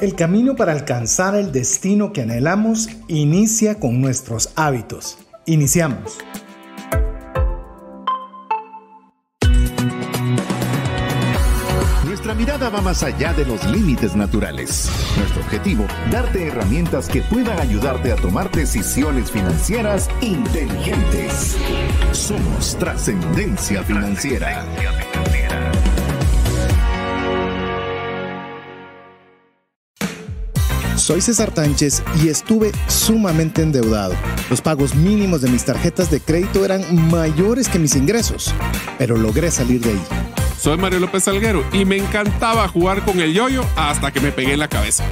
El camino para alcanzar el destino que anhelamos inicia con nuestros hábitos. Iniciamos. Nuestra mirada va más allá de los límites naturales. Nuestro objetivo, darte herramientas que puedan ayudarte a tomar decisiones financieras inteligentes. Somos trascendencia financiera. Soy César Tánchez y estuve sumamente endeudado. Los pagos mínimos de mis tarjetas de crédito eran mayores que mis ingresos, pero logré salir de ahí. Soy Mario López Salguero y me encantaba jugar con el yoyo hasta que me pegué en la cabeza.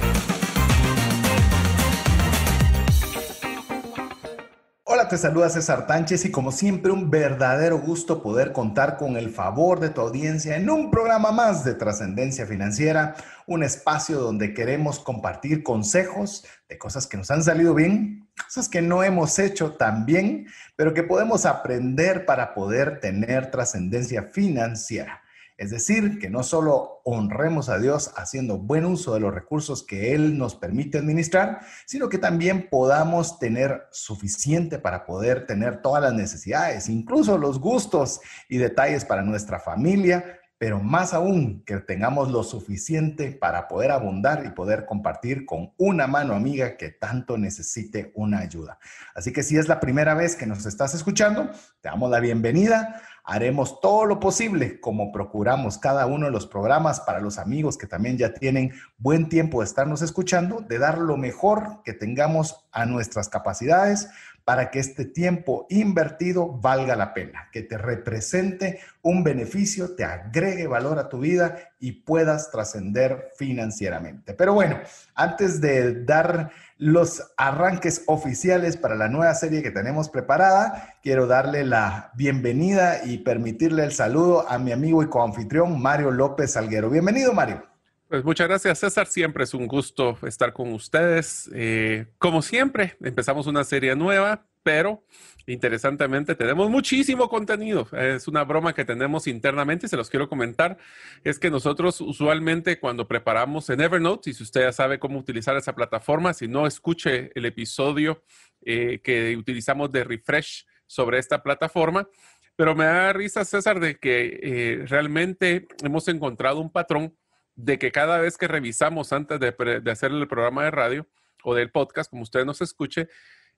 Saludos César Tánchez y como siempre un verdadero gusto poder contar con el favor de tu audiencia en un programa más de trascendencia financiera, un espacio donde queremos compartir consejos de cosas que nos han salido bien, cosas que no hemos hecho tan bien, pero que podemos aprender para poder tener trascendencia financiera. Es decir, que no solo honremos a Dios haciendo buen uso de los recursos que Él nos permite administrar, sino que también podamos tener suficiente para poder tener todas las necesidades, incluso los gustos y detalles para nuestra familia, pero más aún que tengamos lo suficiente para poder abundar y poder compartir con una mano amiga que tanto necesite una ayuda. Así que si es la primera vez que nos estás escuchando, te damos la bienvenida Haremos todo lo posible, como procuramos cada uno de los programas para los amigos que también ya tienen buen tiempo de estarnos escuchando, de dar lo mejor que tengamos a nuestras capacidades para que este tiempo invertido valga la pena, que te represente un beneficio, te agregue valor a tu vida y puedas trascender financieramente. Pero bueno, antes de dar los arranques oficiales para la nueva serie que tenemos preparada. Quiero darle la bienvenida y permitirle el saludo a mi amigo y coanfitrión Mario López Salguero. Bienvenido, Mario. Pues muchas gracias, César. Siempre es un gusto estar con ustedes. Eh, como siempre, empezamos una serie nueva, pero Interesantemente, tenemos muchísimo contenido. Es una broma que tenemos internamente y se los quiero comentar. Es que nosotros usualmente cuando preparamos en Evernote, y si usted ya sabe cómo utilizar esa plataforma, si no, escuche el episodio eh, que utilizamos de refresh sobre esta plataforma. Pero me da risa, César, de que eh, realmente hemos encontrado un patrón de que cada vez que revisamos antes de, de hacer el programa de radio o del podcast, como usted nos escuche,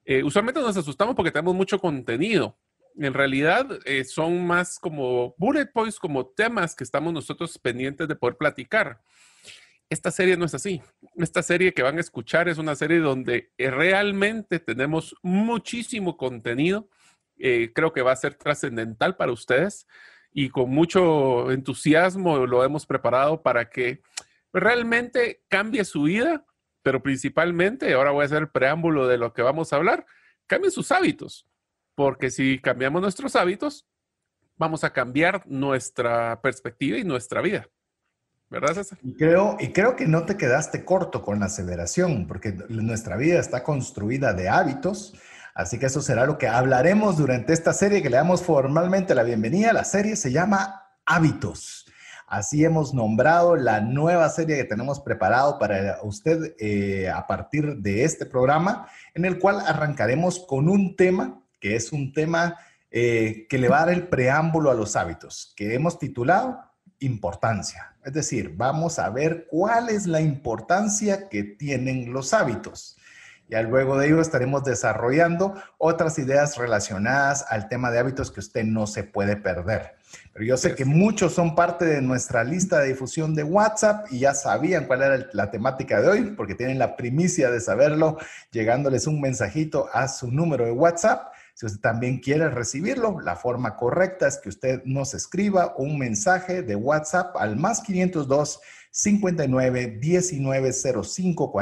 eh, usualmente nos asustamos porque tenemos mucho contenido. En realidad eh, son más como bullet points, como temas que estamos nosotros pendientes de poder platicar. Esta serie no es así. Esta serie que van a escuchar es una serie donde eh, realmente tenemos muchísimo contenido. creo que va a ser trascendental para ustedes y con mucho entusiasmo lo hemos preparado para que realmente cambie su vida pero principalmente, ahora voy a hacer el preámbulo de lo que vamos a hablar, cambien sus hábitos, porque si cambiamos nuestros hábitos, vamos a cambiar nuestra perspectiva y nuestra vida. ¿Verdad, César? Y creo, y creo que no te quedaste corto con la aceleración, porque nuestra vida está construida de hábitos, así que eso será lo que hablaremos durante esta serie que le damos formalmente la bienvenida. La serie se llama Hábitos. Así hemos nombrado la nueva serie que tenemos preparado para usted eh, a partir de este programa, en el cual arrancaremos con un tema que es un tema eh, que le va a dar el preámbulo a los hábitos, que hemos titulado Importancia. Es decir, vamos a ver cuál es la importancia que tienen los hábitos. Ya luego de ello estaremos desarrollando otras ideas relacionadas al tema de hábitos que usted no se puede perder. Pero yo sé que muchos son parte de nuestra lista de difusión de WhatsApp y ya sabían cuál era la temática de hoy, porque tienen la primicia de saberlo, llegándoles un mensajito a su número de WhatsApp. Si usted también quiere recibirlo, la forma correcta es que usted nos escriba un mensaje de WhatsApp al más 502 59 19 05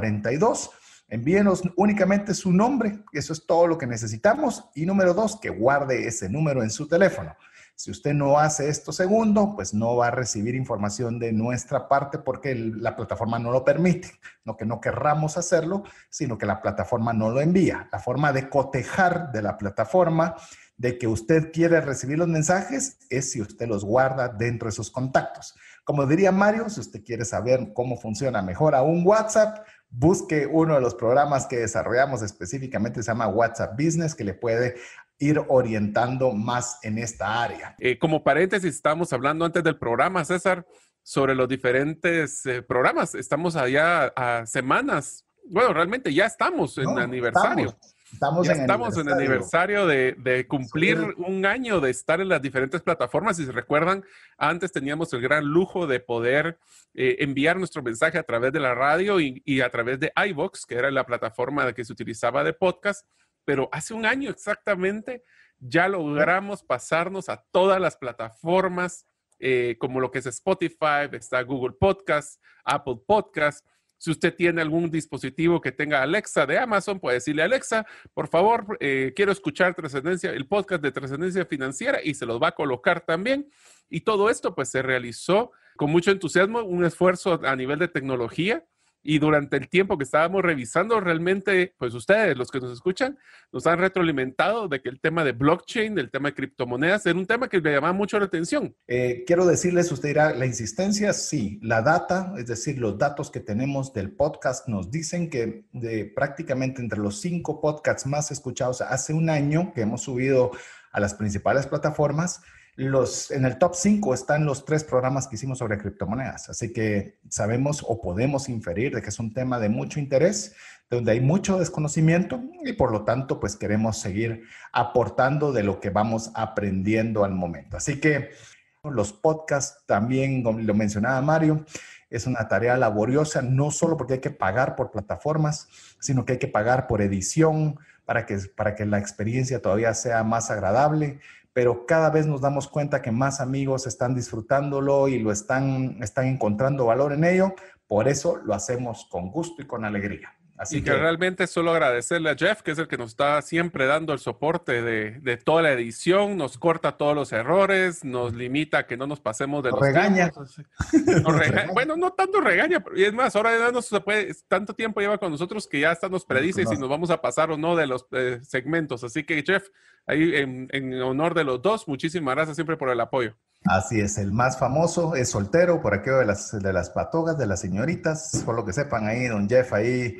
Envíenos únicamente su nombre, eso es todo lo que necesitamos. Y número dos, que guarde ese número en su teléfono. Si usted no hace esto segundo, pues no va a recibir información de nuestra parte porque la plataforma no lo permite. No que no querramos hacerlo, sino que la plataforma no lo envía. La forma de cotejar de la plataforma de que usted quiere recibir los mensajes es si usted los guarda dentro de sus contactos. Como diría Mario, si usted quiere saber cómo funciona mejor a un WhatsApp, busque uno de los programas que desarrollamos específicamente, se llama WhatsApp Business, que le puede ir orientando más en esta área. Eh, como paréntesis, estamos hablando antes del programa, César, sobre los diferentes eh, programas. Estamos allá a semanas, bueno, realmente ya estamos en aniversario. Estamos. Estamos, en, aniversario. aniversario de, cumplir un año de estar en las diferentes plataformas. Si se recuerdan, antes teníamos el gran lujo de poder eh, enviar nuestro mensaje a través de la radio y, a través de iVox, que era la plataforma que se utilizaba de podcast pero hace un año exactamente ya logramos pasarnos a todas las plataformas, eh, como lo que es Spotify, está Google Podcast, Apple Podcast. Si usted tiene algún dispositivo que tenga Alexa de Amazon, puede decirle Alexa, por favor, eh, quiero escuchar Trascendencia, el podcast de Trascendencia Financiera y se los va a colocar también. Y todo esto pues se realizó con mucho entusiasmo, un esfuerzo a nivel de tecnología y durante el tiempo que estábamos revisando, realmente, pues ustedes, los que nos escuchan, nos han retroalimentado de que el tema de blockchain, del tema de criptomonedas, era un tema que le llamaba mucho la atención. Eh, quiero decirles, usted dirá, la insistencia, sí. La data, es decir, los datos que tenemos del podcast, nos dicen que prácticamente entre los cinco podcasts más escuchados hace un año que hemos subido a las principales plataformas, los, en el top 5 están los tres programas que hicimos sobre criptomonedas, así que sabemos o podemos inferir de que es un tema de mucho interés, donde hay mucho desconocimiento y por lo tanto pues queremos seguir aportando de lo que vamos aprendiendo al momento. Así que los podcasts también, lo mencionaba Mario, es una tarea laboriosa, no solo porque hay que pagar por plataformas, sino que hay que pagar por edición para que, para que la experiencia todavía sea más agradable, pero cada vez nos damos cuenta que más amigos están disfrutándolo y lo están, están encontrando valor en ello. Por eso lo hacemos con gusto y con alegría. Así que, realmente solo agradecerle a Jeff, que es el que nos está siempre dando el soporte de, toda la edición, nos corta todos los errores, nos limita a que no nos pasemos de los regaña. bueno, no tanto regaña, y es más, ahora ya no se puede, tanto tiempo lleva con nosotros que ya hasta nos predice si nos vamos a pasar o no de los eh, segmentos. Así que Jeff, ahí en, honor de los dos, muchísimas gracias siempre por el apoyo. Así es, el más famoso es soltero, por aquello de las, de las patogas, de las señoritas, por lo que sepan ahí, don Jeff, ahí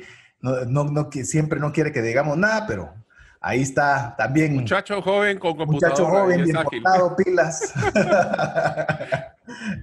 no, no, que siempre no quiere que digamos nada, pero ahí está también. Muchacho joven con computadora. Muchacho joven, bien portado, pilas.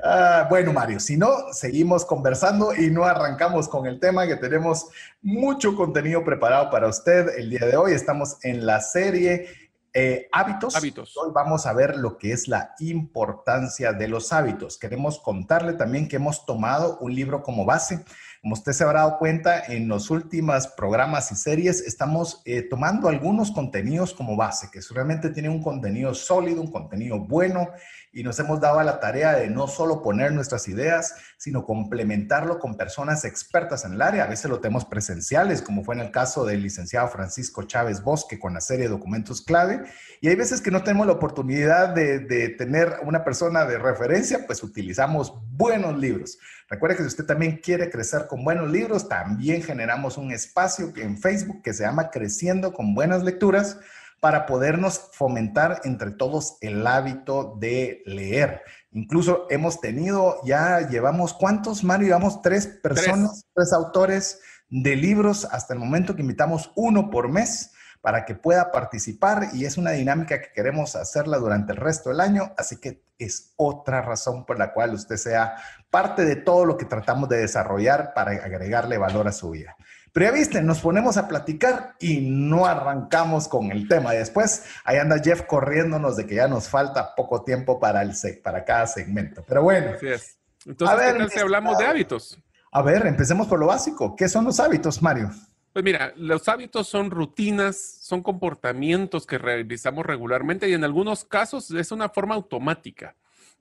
Ah, bueno, Mario, si no, seguimos conversando y no arrancamos con el tema que tenemos mucho contenido preparado para usted el día de hoy. Estamos en la serie eh, hábitos. hábitos. Hoy vamos a ver lo que es la importancia de los hábitos. Queremos contarle también que hemos tomado un libro como base como usted se habrá dado cuenta, en los últimos programas y series estamos eh, tomando algunos contenidos como base, que realmente tienen un contenido sólido, un contenido bueno, y nos hemos dado la tarea de no solo poner nuestras ideas, sino complementarlo con personas expertas en el área. A veces lo tenemos presenciales, como fue en el caso del licenciado Francisco Chávez Bosque con la serie de documentos clave. Y hay veces que no tenemos la oportunidad de, de tener una persona de referencia, pues utilizamos buenos libros. Recuerde que si usted también quiere crecer con buenos libros, también generamos un espacio en Facebook que se llama Creciendo con Buenas Lecturas para podernos fomentar entre todos el hábito de leer. Incluso hemos tenido, ya llevamos, ¿cuántos, Mario? Llevamos tres personas, tres, tres autores de libros hasta el momento que invitamos uno por mes para que pueda participar y es una dinámica que queremos hacerla durante el resto del año, así que es otra razón por la cual usted sea parte de todo lo que tratamos de desarrollar para agregarle valor a su vida. Pero viste, nos ponemos a platicar y no arrancamos con el tema. Después, ahí anda Jeff corriéndonos de que ya nos falta poco tiempo para, el, para cada segmento. Pero bueno. Así es. Entonces, a ver, si hablamos de hábitos? A ver, empecemos por lo básico. ¿Qué son los hábitos, Mario? Pues mira, los hábitos son rutinas, son comportamientos que realizamos regularmente y en algunos casos es una forma automática.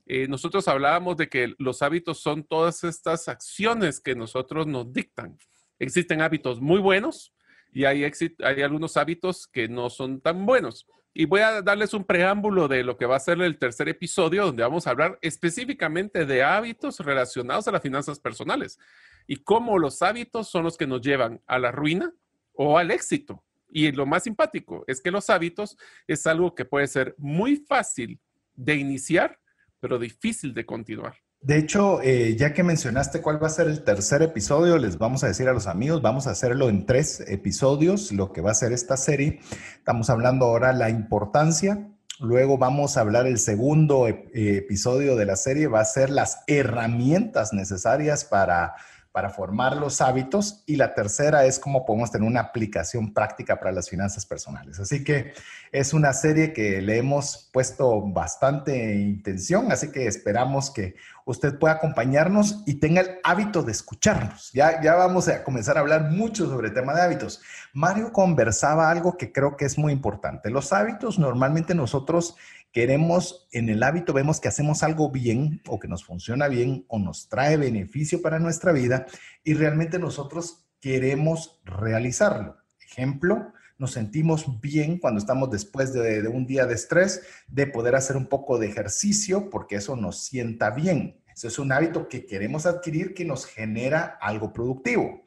Eh, nosotros hablábamos de que los hábitos son todas estas acciones que nosotros nos dictan. Existen hábitos muy buenos y hay, hay algunos hábitos que no son tan buenos. Y voy a darles un preámbulo de lo que va a ser el tercer episodio, donde vamos a hablar específicamente de hábitos relacionados a las finanzas personales y cómo los hábitos son los que nos llevan a la ruina o al éxito. Y lo más simpático es que los hábitos es algo que puede ser muy fácil de iniciar, pero difícil de continuar. De hecho, eh, ya que mencionaste cuál va a ser el tercer episodio, les vamos a decir a los amigos, vamos a hacerlo en tres episodios, lo que va a ser esta serie. Estamos hablando ahora la importancia, luego vamos a hablar el segundo e, eh, episodio de la serie, va a ser las herramientas necesarias para para formar los hábitos y la tercera es cómo podemos tener una aplicación práctica para las finanzas personales. Así que es una serie que le hemos puesto bastante intención, así que esperamos que usted puede acompañarnos y tenga el hábito de escucharnos. Ya, ya vamos a comenzar a hablar mucho sobre el tema de hábitos. Mario conversaba algo que creo que es muy importante. Los hábitos normalmente nosotros queremos, en el hábito vemos que hacemos algo bien o que nos funciona bien o nos trae beneficio para nuestra vida y realmente nosotros queremos realizarlo. Ejemplo, nos sentimos bien cuando estamos después de, un día de estrés, de poder hacer un poco de ejercicio, porque eso nos sienta bien es un hábito que queremos adquirir que nos genera algo productivo.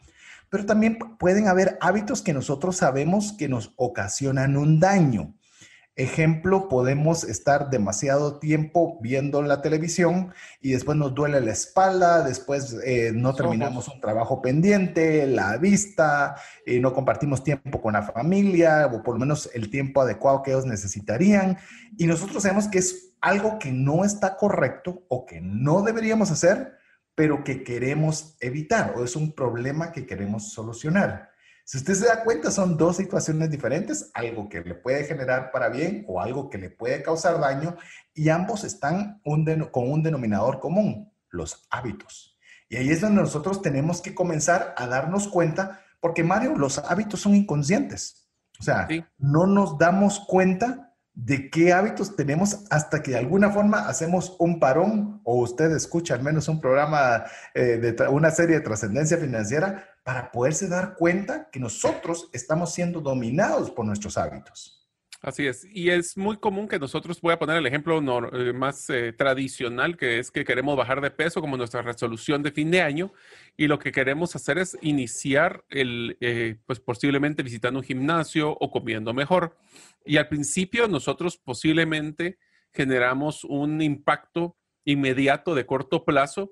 Pero también pueden haber hábitos que nosotros sabemos que nos ocasionan un daño. Ejemplo, podemos estar demasiado tiempo viendo la televisión y después nos duele la espalda, después eh, no terminamos un trabajo pendiente, la vista, eh, no compartimos tiempo con la familia o por lo menos el tiempo adecuado que ellos necesitarían. Y nosotros sabemos que es algo que no está correcto o que no deberíamos hacer, pero que queremos evitar o es un problema que queremos solucionar. Si usted se da cuenta, son dos situaciones diferentes, algo que le puede generar para bien o algo que le puede causar daño, y ambos están con un denominador común, los hábitos. Y ahí es donde nosotros tenemos que comenzar a darnos cuenta, porque Mario, los hábitos son inconscientes. O sea, no nos damos cuenta de qué hábitos tenemos hasta que de alguna forma hacemos un parón o usted escucha al menos un programa eh, de una serie de trascendencia financiera para poderse dar cuenta que nosotros estamos siendo dominados por nuestros hábitos. Así es. Y es muy común que nosotros, voy a poner el ejemplo eh, más eh, tradicional, que es que queremos bajar de peso como nuestra resolución de fin de año y lo que queremos hacer es iniciar el, eh, pues posiblemente visitando un gimnasio o comiendo mejor. Y al principio nosotros posiblemente generamos un impacto inmediato de corto plazo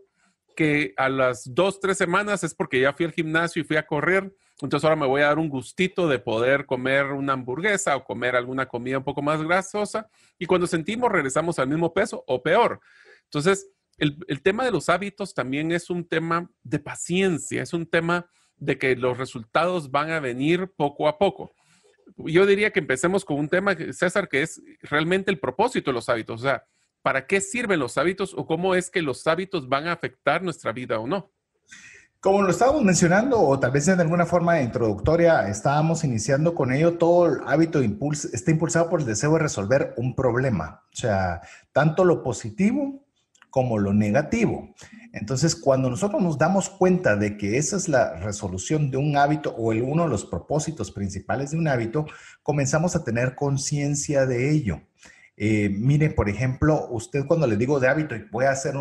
que a las dos, tres semanas es porque ya fui al gimnasio y fui a correr entonces ahora me voy a dar un gustito de poder comer una hamburguesa o comer alguna comida un poco más grasosa y cuando sentimos regresamos al mismo peso o peor. Entonces, el, tema de los hábitos también es un tema de paciencia, es un tema de que los resultados van a venir poco a poco. Yo diría que empecemos con un tema, César, que es realmente el propósito de los hábitos, o sea, ¿para qué sirven los hábitos o cómo es que los hábitos van a afectar nuestra vida o no? Como lo estábamos mencionando, o tal vez en alguna forma introductoria, estábamos iniciando con ello, todo el hábito está impulsado por el deseo de resolver un problema, o sea, tanto lo positivo como lo negativo. Entonces, cuando nosotros nos damos cuenta de que esa es la resolución de un hábito o el, uno de los propósitos principales de un hábito, comenzamos a tener conciencia de ello. Eh, miren, por ejemplo, usted cuando le digo de hábito, y voy a hacer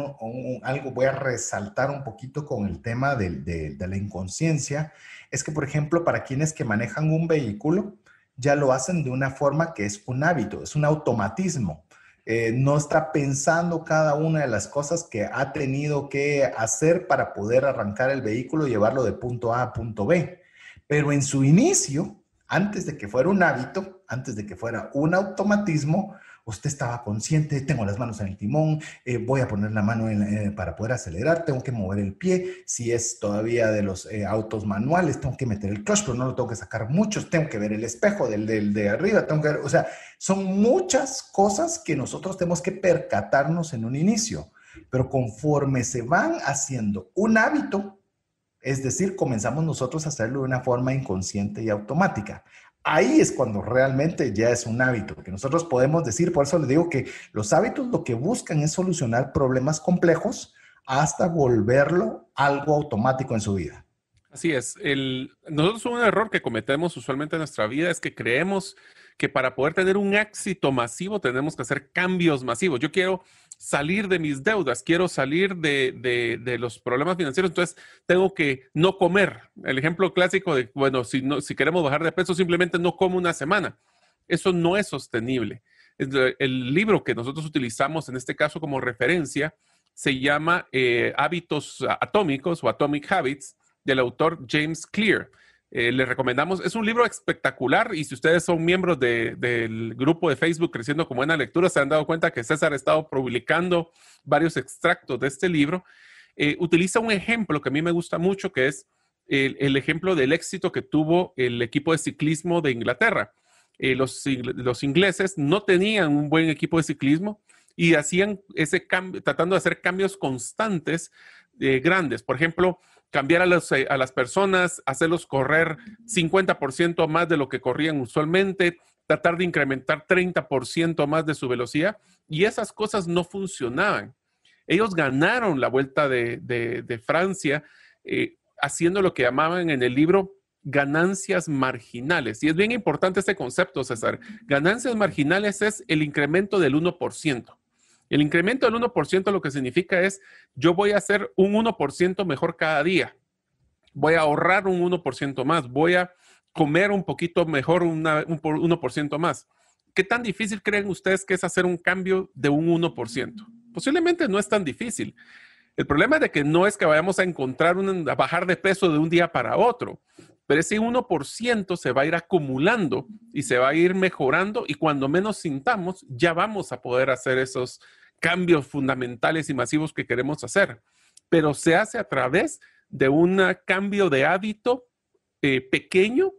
algo, voy a resaltar un poquito con el tema de, la inconsciencia, es que, por ejemplo, para quienes que manejan un vehículo, ya lo hacen de una forma que es un hábito, es un automatismo. Eh, no está pensando cada una de las cosas que ha tenido que hacer para poder arrancar el vehículo y llevarlo de punto A a punto B. Pero en su inicio, antes de que fuera un hábito, antes de que fuera un automatismo, usted estaba consciente, tengo las manos en el timón, eh, voy a poner la mano eh, para poder acelerar, tengo que mover el pie, si es todavía de los eh, autos manuales, tengo que meter el clutch, pero no lo tengo que sacar muchos, tengo que ver el espejo del, del, de arriba, tengo que o sea, son muchas cosas que nosotros tenemos que percatarnos en un inicio, pero conforme se van haciendo un hábito, es decir, comenzamos nosotros a hacerlo de una forma inconsciente y automática ahí es cuando realmente ya es un hábito, que nosotros podemos decir, por eso les digo que los hábitos lo que buscan es solucionar problemas complejos hasta volverlo algo automático en su vida. Así es. El, nosotros un error que cometemos usualmente en nuestra vida es que creemos que para poder tener un éxito masivo tenemos que hacer cambios masivos. Yo quiero salir de mis deudas, quiero salir de, de, de, los problemas financieros, entonces tengo que no comer. El ejemplo clásico de, bueno, si, si queremos bajar de peso, simplemente no como una semana. Eso no es sostenible. El libro que nosotros utilizamos en este caso como referencia se llama eh, Hábitos Atómicos o Atomic Habits del autor James Clear. Eh, le recomendamos, es un libro espectacular y si ustedes son miembros del grupo de Facebook Creciendo con Buena Lectura, se han dado cuenta que César ha estado publicando varios extractos de este libro. Eh, utiliza un ejemplo que a mí me gusta mucho, que es el, ejemplo del éxito que tuvo el equipo de ciclismo de Inglaterra. Eh, los, los ingleses no tenían un buen equipo de ciclismo y hacían ese cambio, tratando de hacer cambios constantes grandes. Por ejemplo, cambiar eh, a, las personas, hacerlos correr 50% más de lo que corrían usualmente, tratar de incrementar 30% más de su velocidad. Y esas cosas no funcionaban. Ellos ganaron la vuelta de, Francia eh, haciendo lo que llamaban en el libro ganancias marginales. Y es bien importante este concepto, César. Ganancias marginales es el incremento del 1%. El incremento del 1% lo que significa es yo voy a hacer un 1% mejor cada día. Voy a ahorrar un 1% más. Voy a comer un poquito mejor, un 1% más. ¿Qué tan difícil creen ustedes que es hacer un cambio de un 1%? Posiblemente no es tan difícil. El problema es de que no es que vayamos a encontrar un, a bajar de peso de un día para otro, pero ese 1% se va a ir acumulando y se va a ir mejorando y cuando menos sintamos ya vamos a poder hacer esos cambios fundamentales y masivos que queremos hacer, pero se hace a través de un cambio de hábito eh, pequeño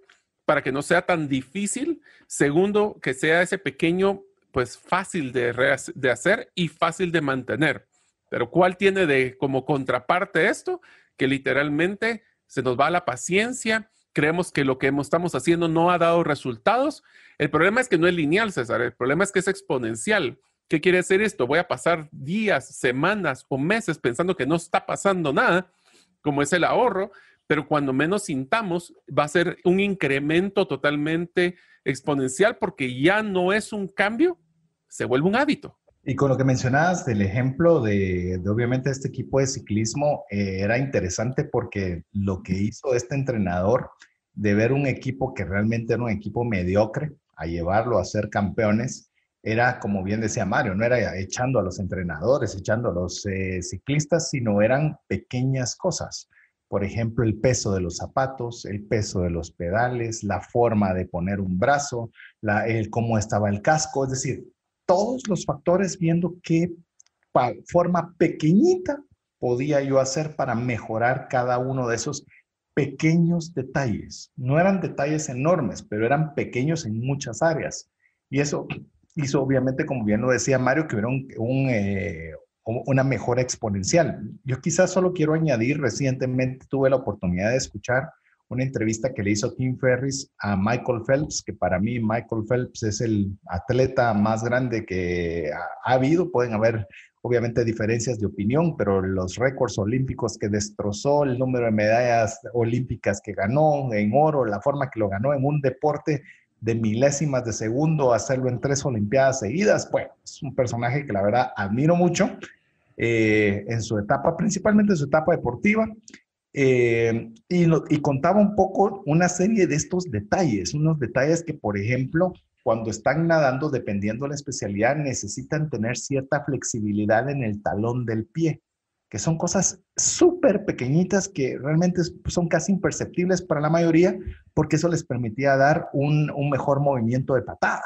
para que no sea tan difícil. Segundo, que sea ese pequeño, pues fácil de, de hacer y fácil de mantener. Pero ¿cuál tiene de como contraparte esto? Que literalmente se nos va la paciencia, creemos que lo que estamos haciendo no ha dado resultados. El problema es que no es lineal, César, el problema es que es exponencial. ¿Qué quiere hacer esto? Voy a pasar días, semanas o meses pensando que no está pasando nada, como es el ahorro, pero cuando menos sintamos va a ser un incremento totalmente exponencial porque ya no es un cambio, se vuelve un hábito. Y con lo que mencionabas del ejemplo de, obviamente este equipo de ciclismo, eh, era interesante porque lo que hizo este entrenador de ver un equipo que realmente era un equipo mediocre a llevarlo a ser campeones, era, como bien decía Mario, no era echando a los entrenadores, echando a los eh, ciclistas, sino eran pequeñas cosas. Por ejemplo, el peso de los zapatos, el peso de los pedales, la forma de poner un brazo, la, el, cómo estaba el casco, es decir, todos los factores viendo qué forma pequeñita podía yo hacer para mejorar cada uno de esos pequeños detalles. No eran detalles enormes, pero eran pequeños en muchas áreas. Y eso hizo obviamente, como bien lo decía Mario, que hubiera eh, una mejora exponencial. Yo quizás solo quiero añadir, recientemente tuve la oportunidad de escuchar una entrevista que le hizo Tim Ferris a Michael Phelps, que para mí Michael Phelps es el atleta más grande que ha habido. Pueden haber, obviamente, diferencias de opinión, pero los récords olímpicos que destrozó, el número de medallas olímpicas que ganó en oro, la forma que lo ganó en un deporte de milésimas de segundo, hacerlo en tres Olimpiadas seguidas. Bueno, es un personaje que la verdad admiro mucho eh, en su etapa, principalmente en su etapa deportiva. Eh, y, y contaba un poco una serie de estos detalles, unos detalles que, por ejemplo, cuando están nadando, dependiendo de la especialidad, necesitan tener cierta flexibilidad en el talón del pie que son cosas súper pequeñitas que realmente pues, son casi imperceptibles para la mayoría, porque eso les permitía dar un, un mejor movimiento de patada.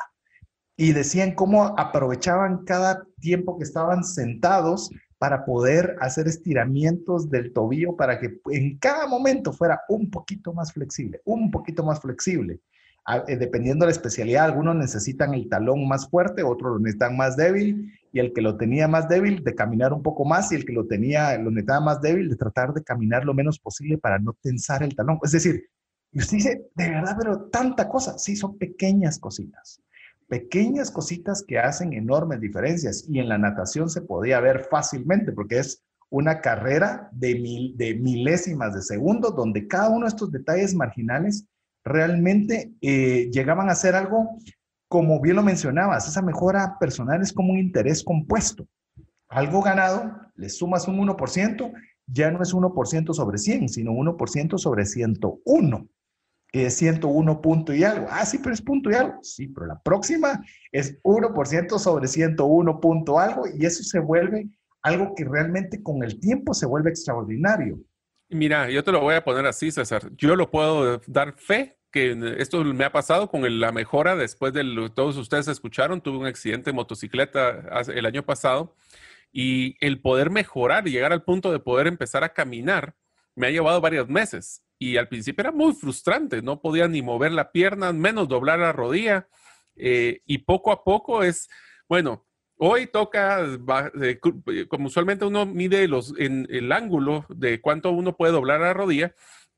Y decían cómo aprovechaban cada tiempo que estaban sentados para poder hacer estiramientos del tobillo para que en cada momento fuera un poquito más flexible, un poquito más flexible. Ah, eh, dependiendo de la especialidad, algunos necesitan el talón más fuerte, otros lo necesitan más débil, y el que lo tenía más débil de caminar un poco más, y el que lo tenía, lo necesitaba más débil de tratar de caminar lo menos posible para no tensar el talón. Es decir, usted dice, de verdad, pero tanta cosa. Sí, son pequeñas cositas. Pequeñas cositas que hacen enormes diferencias. Y en la natación se podía ver fácilmente porque es una carrera de, de milésimas de segundo donde cada uno de estos detalles marginales realmente eh, llegaban a hacer algo, como bien lo mencionabas, esa mejora personal es como un interés compuesto. Algo ganado, le sumas un 1%, ya no es 1% sobre 100, sino 1% sobre 101, que es 101 punto y algo. Ah, sí, pero es punto y algo. Sí, pero la próxima es 1% sobre 101 punto algo y eso se vuelve algo que realmente con el tiempo se vuelve extraordinario. Mira, yo te lo voy a poner así, César. Yo lo puedo dar fe esto me ha pasado con la mejora después de todos ustedes escucharon, tuve un accidente de motocicleta el año pasado y el poder mejorar y llegar al punto de poder empezar a caminar me ha llevado varios meses y al principio era muy frustrante, no podía ni mover la pierna, menos doblar la rodilla eh, y poco a poco es, bueno, Hoy toca, eh, eh, como usualmente uno mide los, en, el ángulo de cuánto uno puede doblar la rodilla,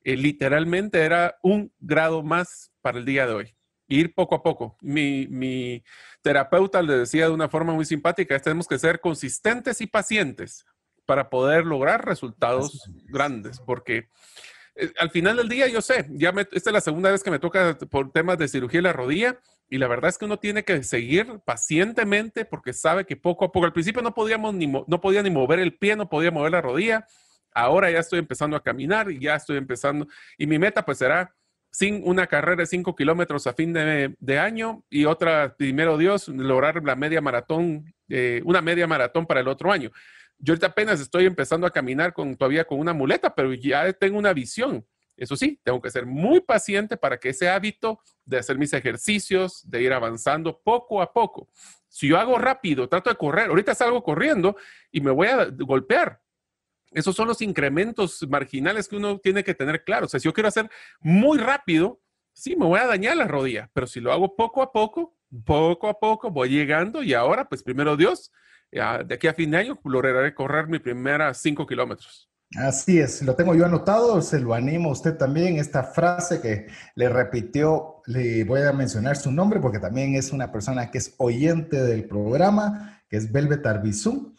eh, literalmente era un grado más para el día de hoy. Ir poco a poco. Mi, terapeuta le decía de una forma muy simpática, tenemos que ser consistentes y pacientes para poder lograr resultados grandes, porque eh, al final del día yo sé, ya me, esta es la segunda vez que me toca por temas de cirugía de la rodilla, y la verdad es que uno tiene que seguir pacientemente porque sabe que poco a poco, al principio no podíamos no podía ni mover el pie, no podía mover la rodilla, ahora ya estoy empezando a caminar y ya estoy empezando. Y mi meta pues será sin una carrera de 5 kilómetros a fin de, año y otra, primero Dios, lograr la media maratón, eh, una media maratón para el otro año. Yo ahorita apenas estoy empezando a caminar con, todavía con una muleta, pero ya tengo una visión. Eso sí, tengo que ser muy paciente para que ese hábito de hacer mis ejercicios, de ir avanzando poco a poco. Si yo hago rápido, trato de correr, ahorita salgo corriendo y me voy a golpear, esos son los incrementos marginales que uno tiene que tener claro. O sea, si yo quiero hacer muy rápido, sí, me voy a dañar la rodilla, pero si lo hago poco a poco, poco a poco voy llegando y ahora, pues primero Dios, eh, ah, de aquí a fin de año lograré correr mi primera cinco kilómetros. Así es, lo tengo yo anotado, se lo animo a usted también, esta frase que le repitió, le voy a mencionar su nombre porque también es una persona que es oyente del programa, que es Velvet Arbizú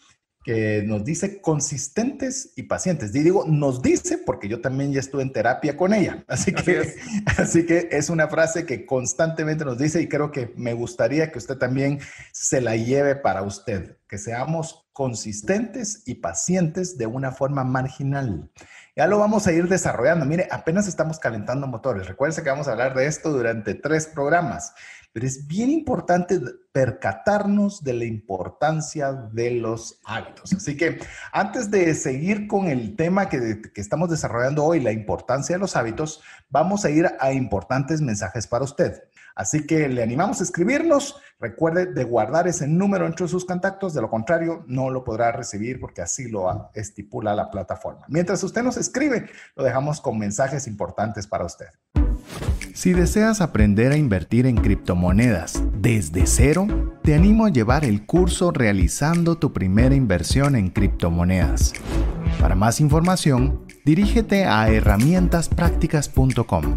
que nos dice consistentes y pacientes. Y digo, nos dice porque yo también ya estuve en terapia con ella. Así que, así, es. que es una frase que constantemente nos dice y creo que me gustaría que usted también se la lleve para usted, que seamos consistentes y pacientes de una forma marginal. Ya lo vamos a ir desarrollando. Mire, apenas estamos calentando motores. Recuérdense que vamos a hablar de esto durante tres programas es bien importante percatarnos de la importancia de los hábitos. Así que antes de seguir con el tema que, que, estamos desarrollando hoy, la importancia de los hábitos, vamos a ir a importantes mensajes para usted. Así que le animamos a escribirnos. Recuerde de guardar ese número entre sus contactos, de lo contrario no lo podrá recibir porque así lo estipula la plataforma. Mientras usted nos escribe, lo dejamos con mensajes importantes para usted. Si deseas aprender a invertir en criptomonedas desde cero, te animo a llevar el curso realizando tu primera inversión en criptomonedas. Para más información, dirígete a herramientasprácticas.com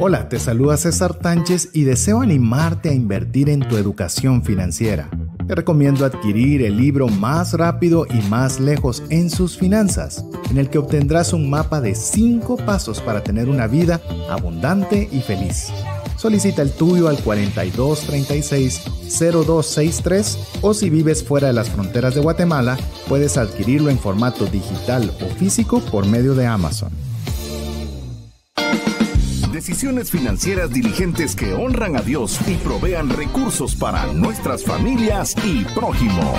Hola, te saluda César Tánchez y deseo animarte a invertir en tu educación financiera te recomiendo adquirir el libro Más rápido y más lejos en sus finanzas, en el que obtendrás un mapa de 5 pasos para tener una vida abundante y feliz. Solicita el tuyo al 4236-0263 o si vives fuera de las fronteras de Guatemala, puedes adquirirlo en formato digital o físico por medio de Amazon decisiones financieras diligentes que honran a Dios y provean recursos para nuestras familias y prójimo.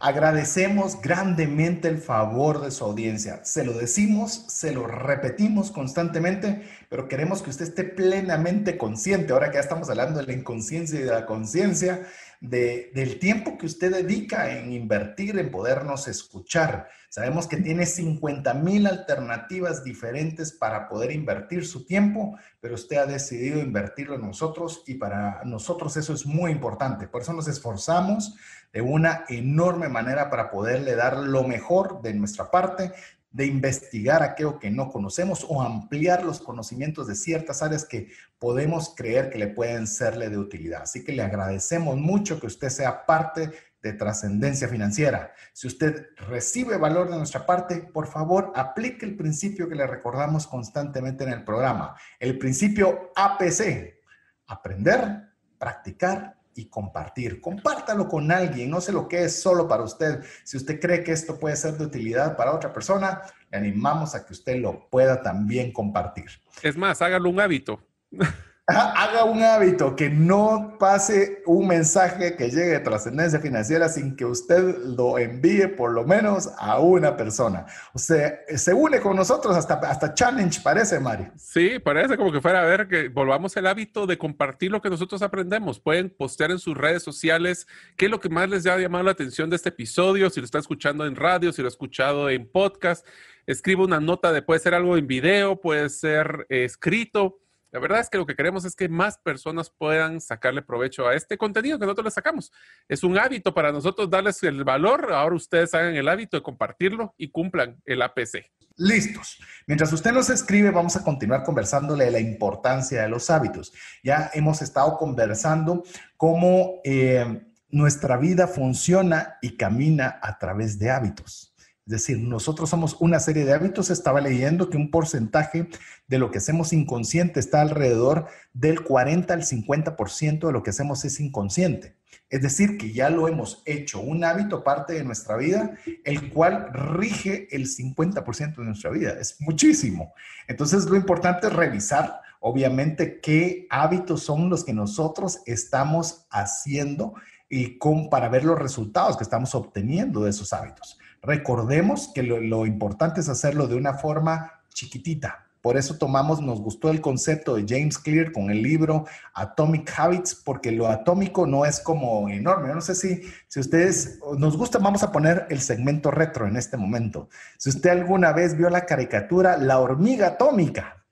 Agradecemos grandemente el favor de su audiencia. Se lo decimos, se lo repetimos constantemente, pero queremos que usted esté plenamente consciente, ahora que ya estamos hablando de la inconsciencia y de la conciencia, del tiempo que usted dedica en invertir, en podernos escuchar Sabemos que tiene 50 mil alternativas diferentes para poder invertir su tiempo, pero usted ha decidido invertirlo en nosotros y para nosotros eso es muy importante. Por eso nos esforzamos de una enorme manera para poderle dar lo mejor de nuestra parte, de investigar aquello que no conocemos o ampliar los conocimientos de ciertas áreas que podemos creer que le pueden serle de utilidad. Así que le agradecemos mucho que usted sea parte de trascendencia financiera. Si usted recibe valor de nuestra parte, por favor, aplique el principio que le recordamos constantemente en el programa, el principio APC, aprender, practicar y compartir. Compártalo con alguien, no se lo quede solo para usted. Si usted cree que esto puede ser de utilidad para otra persona, le animamos a que usted lo pueda también compartir. Es más, hágalo un hábito. haga un hábito que no pase un mensaje que llegue de trascendencia financiera sin que usted lo envíe por lo menos a una persona. O sea, eh, se une con nosotros hasta, hasta challenge, parece, Mari. Sí, parece como que fuera a ver que volvamos el hábito de compartir lo que nosotros aprendemos. Pueden postear en sus redes sociales qué es lo que más les ha llamado la atención de este episodio, si lo está escuchando en radio, si lo ha escuchado en podcast. Escribe una nota de puede ser algo en video, puede ser eh, escrito la verdad es que lo que queremos es que más personas puedan sacarle provecho a este contenido que nosotros le sacamos. Es un hábito para nosotros darles el valor. Ahora ustedes hagan el hábito de compartirlo y cumplan el APC. Listos. Mientras usted nos escribe, vamos a continuar conversándole de la importancia de los hábitos. Ya hemos estado conversando cómo eh, nuestra vida funciona y camina a través de hábitos. Es decir, nosotros somos una serie de hábitos. Estaba leyendo que un porcentaje de lo que hacemos inconsciente está alrededor del 40 al 50% de lo que hacemos es inconsciente. Es decir, que ya lo hemos hecho un hábito parte de nuestra vida, el cual rige el 50% de nuestra vida. Es muchísimo. Entonces, lo importante es revisar, obviamente, qué hábitos son los que nosotros estamos haciendo y con, para ver los resultados que estamos obteniendo de esos hábitos. Recordemos que lo, importante es hacerlo de una forma chiquitita. Por eso tomamos, nos gustó el concepto de James Clear con el libro Atomic Habits, porque lo atómico no es como enorme. no sé si, si ustedes nos gusta, vamos a poner el segmento retro en este momento. Si usted alguna vez vio la caricatura La hormiga atómica,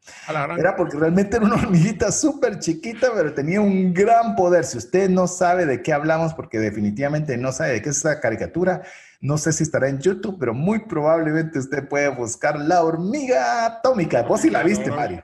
era porque realmente era una hormiguita súper chiquita, pero tenía un gran poder. Si usted no sabe de qué hablamos, porque definitivamente no sabe de qué es esa caricatura, no sé si estará en YouTube, pero muy probablemente usted puede buscar la hormiga atómica. Vos si la viste, Mario.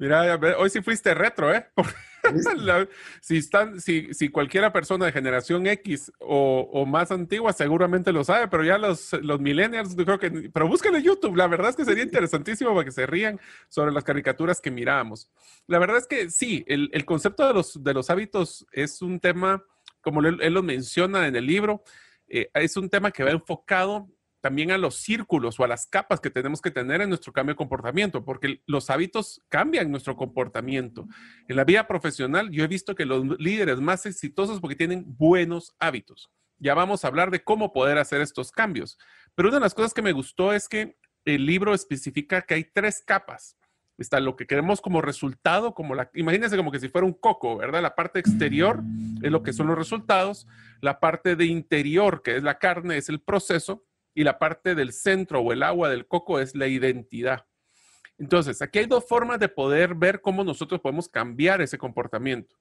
Mira, hoy sí fuiste retro, ¿eh? si, están, si, si cualquiera persona de generación X o, más antigua seguramente lo sabe, pero ya los, los millennials, creo que... Pero búsquenlo en YouTube, la verdad es que sería interesantísimo para que se rían sobre las caricaturas que mirábamos. La verdad es que sí, el, concepto de los, de los hábitos es un tema, como él, lo menciona en el libro, eh, es un tema que va enfocado también a los círculos o a las capas que tenemos que tener en nuestro cambio de comportamiento, porque los hábitos cambian nuestro comportamiento. En la vida profesional yo he visto que los líderes más exitosos porque tienen buenos hábitos. Ya vamos a hablar de cómo poder hacer estos cambios. Pero una de las cosas que me gustó es que el libro especifica que hay tres capas. Está lo que queremos como resultado, como la, imagínense como que si fuera un coco, ¿verdad? La parte exterior es lo que son los resultados, la parte de interior, que es la carne, es el proceso, y la parte del centro o el agua del coco es la identidad. Entonces, aquí hay dos formas de poder ver cómo nosotros podemos cambiar ese comportamiento.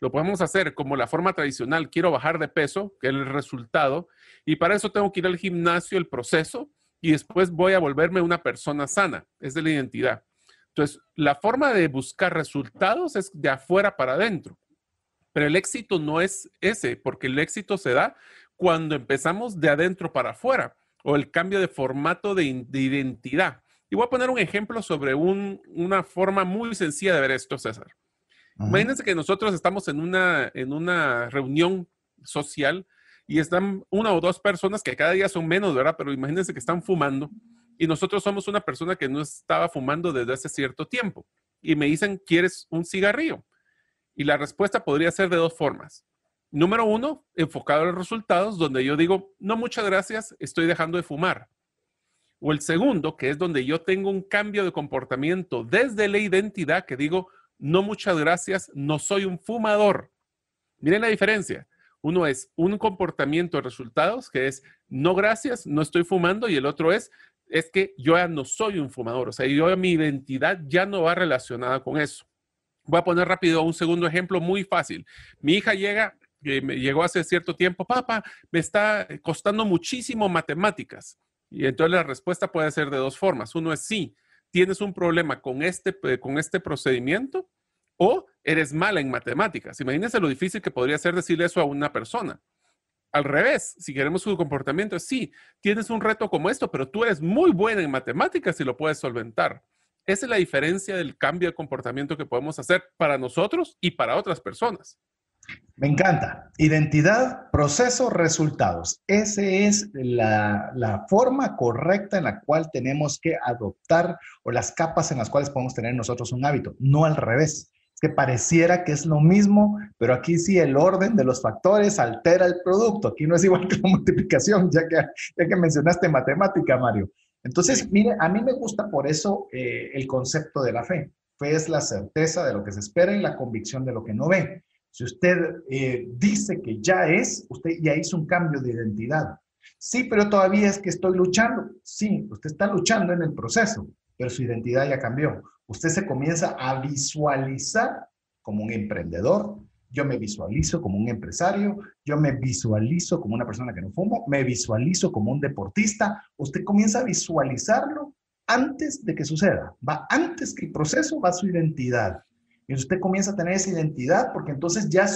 Lo podemos hacer como la forma tradicional, quiero bajar de peso, que es el resultado, y para eso tengo que ir al gimnasio, el proceso, y después voy a volverme una persona sana, es de la identidad. Entonces, la forma de buscar resultados es de afuera para adentro, pero el éxito no es ese, porque el éxito se da cuando empezamos de adentro para afuera o el cambio de formato de, identidad. Y voy a poner un ejemplo sobre una forma muy sencilla de ver esto, César. Imagínense que nosotros estamos en una, en una reunión social y están una o dos personas que cada día son menos, ¿verdad? Pero imagínense que están fumando y nosotros somos una persona que no estaba fumando desde hace cierto tiempo. Y me dicen, ¿quieres un cigarrillo? Y la respuesta podría ser de dos formas. Número uno, enfocado a los resultados, donde yo digo, no, muchas gracias, estoy dejando de fumar. O el segundo, que es donde yo tengo un cambio de comportamiento desde la identidad, que digo, no, muchas gracias, no soy un fumador. Miren la diferencia. Uno es un comportamiento de resultados, que es, no, gracias, no estoy fumando, y el otro es, es que yo ya no soy un fumador, o sea, yo mi identidad ya no va relacionada con eso. Voy a poner rápido un segundo ejemplo muy fácil. Mi hija llega eh, me llegó hace cierto tiempo, papá, me está costando muchísimo matemáticas. Y entonces la respuesta puede ser de dos formas. Uno es sí, tienes un problema con este, eh, con este procedimiento o eres mala en matemáticas. Imagínense lo difícil que podría ser decirle eso a una persona. Al revés, si queremos su comportamiento, es sí, tienes un reto como esto, pero tú eres muy buena en matemáticas y lo puedes solventar. Esa es la diferencia del cambio de comportamiento que podemos hacer para nosotros y para otras personas. Me encanta. Identidad, proceso, resultados. Esa es la, forma correcta en la cual tenemos que adoptar o las capas en las cuales podemos tener nosotros un hábito, no al revés. que pareciera que es lo mismo, pero aquí sí el orden de los factores altera el producto. Aquí no es igual que la multiplicación, ya que, mencionaste matemática, Mario. Entonces, mire, a mí me gusta por eso eh, el concepto de la fe. Fe es la certeza de lo que se espera y la convicción de lo que no ve. Si usted eh, dice que ya es, usted ya hizo un cambio de identidad. Sí, pero todavía es que estoy luchando. Sí, usted está luchando en el proceso, pero su identidad ya cambió. Usted se comienza a visualizar como un emprendedor. Yo me visualizo como un empresario, yo me visualizo como una persona que no fumo, me visualizo como un deportista. Usted comienza a visualizarlo antes de que suceda. Va antes que el proceso, va su identidad. Y usted comienza a tener esa identidad porque entonces ya,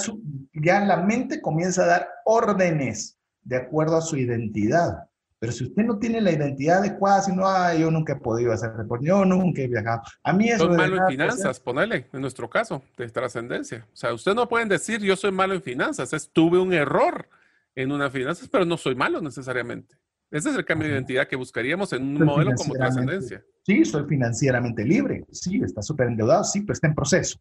ya la mente comienza a dar órdenes de acuerdo a su identidad. Pero si usted no tiene la identidad adecuada, si no, yo nunca he podido hacer deporte, yo nunca he viajado. A mí eso. Son malo en pues, finanzas, ¿eh? ponele, en nuestro caso, de trascendencia. O sea, usted no pueden decir, yo soy malo en finanzas, estuve un error en unas finanzas, pero no soy malo necesariamente. Ese es el cambio de identidad que buscaríamos en un modelo como trascendencia. Sí, soy financieramente libre. Sí, está súper endeudado. Sí, pero pues está en proceso.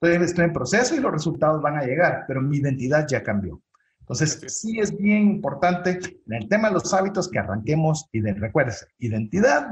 Entonces estoy en proceso y los resultados van a llegar, pero mi identidad ya cambió. Entonces, sí. es bien importante en el tema de los hábitos que arranquemos y de, identidad,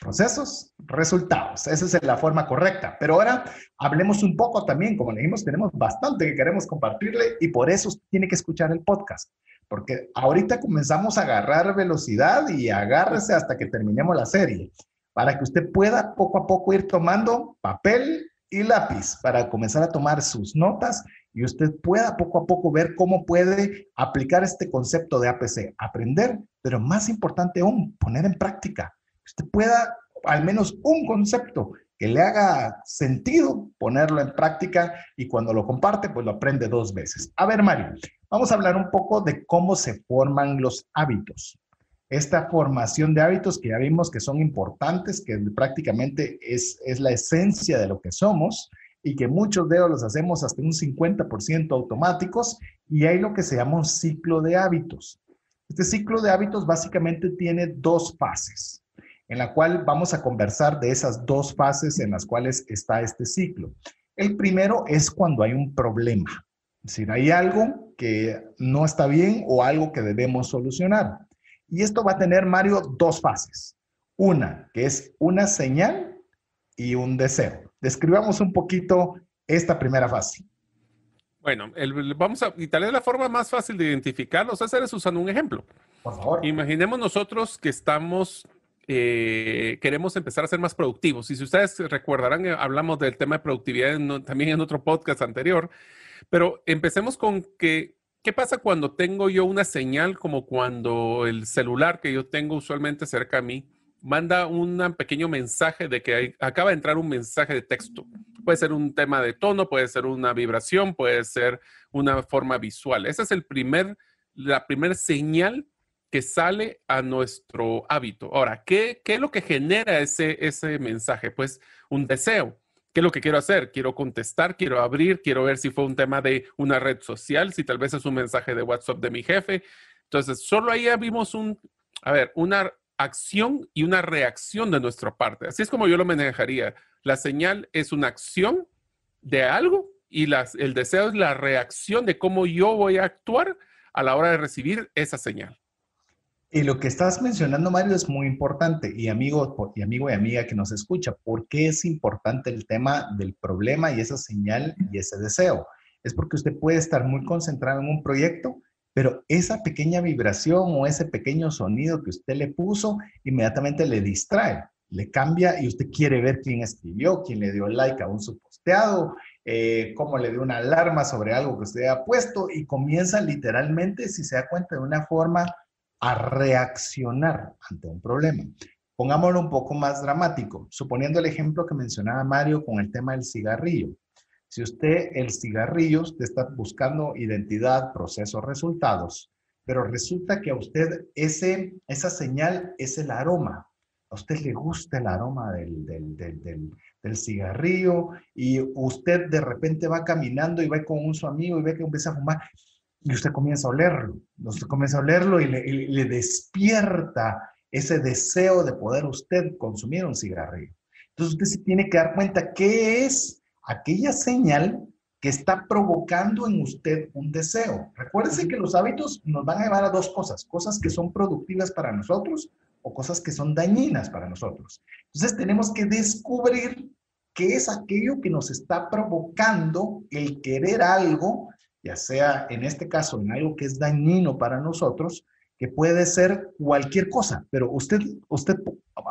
procesos, resultados. Esa es la forma correcta. Pero ahora hablemos un poco también, como le tenemos bastante que queremos compartirle y por eso tiene que escuchar el podcast porque ahorita comenzamos a agarrar velocidad y agárrese hasta que terminemos la serie, para que usted pueda poco a poco ir tomando papel y lápiz para comenzar a tomar sus notas y usted pueda poco a poco ver cómo puede aplicar este concepto de APC, aprender, pero más importante aún, poner en práctica. Usted pueda al menos un concepto que le haga sentido ponerlo en práctica y cuando lo comparte, pues lo aprende dos veces. A ver, Mario, Vamos a hablar un poco de cómo se forman los hábitos. Esta formación de hábitos que ya vimos que son importantes, que prácticamente es, es la esencia de lo que somos y que muchos de ellos los hacemos hasta un 50% automáticos y hay lo que se llama un ciclo de hábitos. Este ciclo de hábitos básicamente tiene dos fases, en la cual vamos a conversar de esas dos fases en las cuales está este ciclo. El primero es cuando hay un problema. Es decir, hay algo que no está bien o algo que debemos solucionar. Y esto va a tener, Mario, dos fases. Una, que es una señal y un deseo. Describamos un poquito esta primera fase. Bueno, vamos a, y tal vez la forma más fácil de identificarlos hacer es usando un ejemplo. Por favor. Imaginemos nosotros que estamos, eh, queremos empezar a ser más productivos. Y si ustedes recordarán, eh, hablamos del tema de productividad también en otro podcast anterior. Pero empecemos con que, ¿qué pasa cuando tengo yo una señal como cuando el celular que yo tengo usualmente cerca a mí manda un pequeño mensaje de que acaba de entrar un mensaje de texto? Puede ser un tema de tono, puede ser una vibración, puede ser una forma visual. Esa es el primer, la primera señal que sale a nuestro hábito. Ahora, ¿qué, qué es lo que genera ese, ese mensaje? Pues un deseo ¿Qué es lo que quiero hacer? Quiero contestar, quiero abrir, quiero ver si fue un tema de una red social, si tal vez es un mensaje de WhatsApp de mi jefe. Entonces, solo ahí vimos un, a ver, una acción y una reacción de nuestra parte. Así es como yo lo manejaría. La señal es una acción de algo y las, el deseo es la reacción de cómo yo voy a actuar a la hora de recibir esa señal. Y lo que estás mencionando, Mario, es muy importante. Y amigo, y amigo y amiga que nos escucha, ¿por qué es importante el tema del problema y esa señal y ese deseo? Es porque usted puede estar muy concentrado en un proyecto, pero esa pequeña vibración o ese pequeño sonido que usted le puso inmediatamente le distrae, le cambia y usted quiere ver quién escribió, quién le dio like a un suposteado, eh, cómo le dio una alarma sobre algo que usted ha puesto y comienza literalmente, si se da cuenta, de una forma a reaccionar ante un problema. Pongámoslo un poco más dramático, suponiendo el ejemplo que mencionaba Mario con el tema del cigarrillo. Si usted, el cigarrillo, usted está buscando identidad, procesos, resultados, pero resulta que a usted ese, esa señal es el aroma. A usted le gusta el aroma del, del, del, del, del cigarrillo y usted de repente va caminando y va con un su amigo y ve que empieza a fumar y usted comienza a olerlo, usted comienza a olerlo y le, despierta ese deseo de poder usted consumir un cigarrillo. Entonces usted se tiene que dar cuenta qué es aquella señal que está provocando en usted un deseo. Recuérdese que los hábitos nos van a llevar a dos cosas, cosas que son productivas para nosotros o cosas que son dañinas para nosotros. Entonces tenemos que descubrir qué es aquello que nos está provocando el querer algo ya sea en este caso en algo que es dañino para nosotros, que puede ser cualquier cosa, pero usted, usted,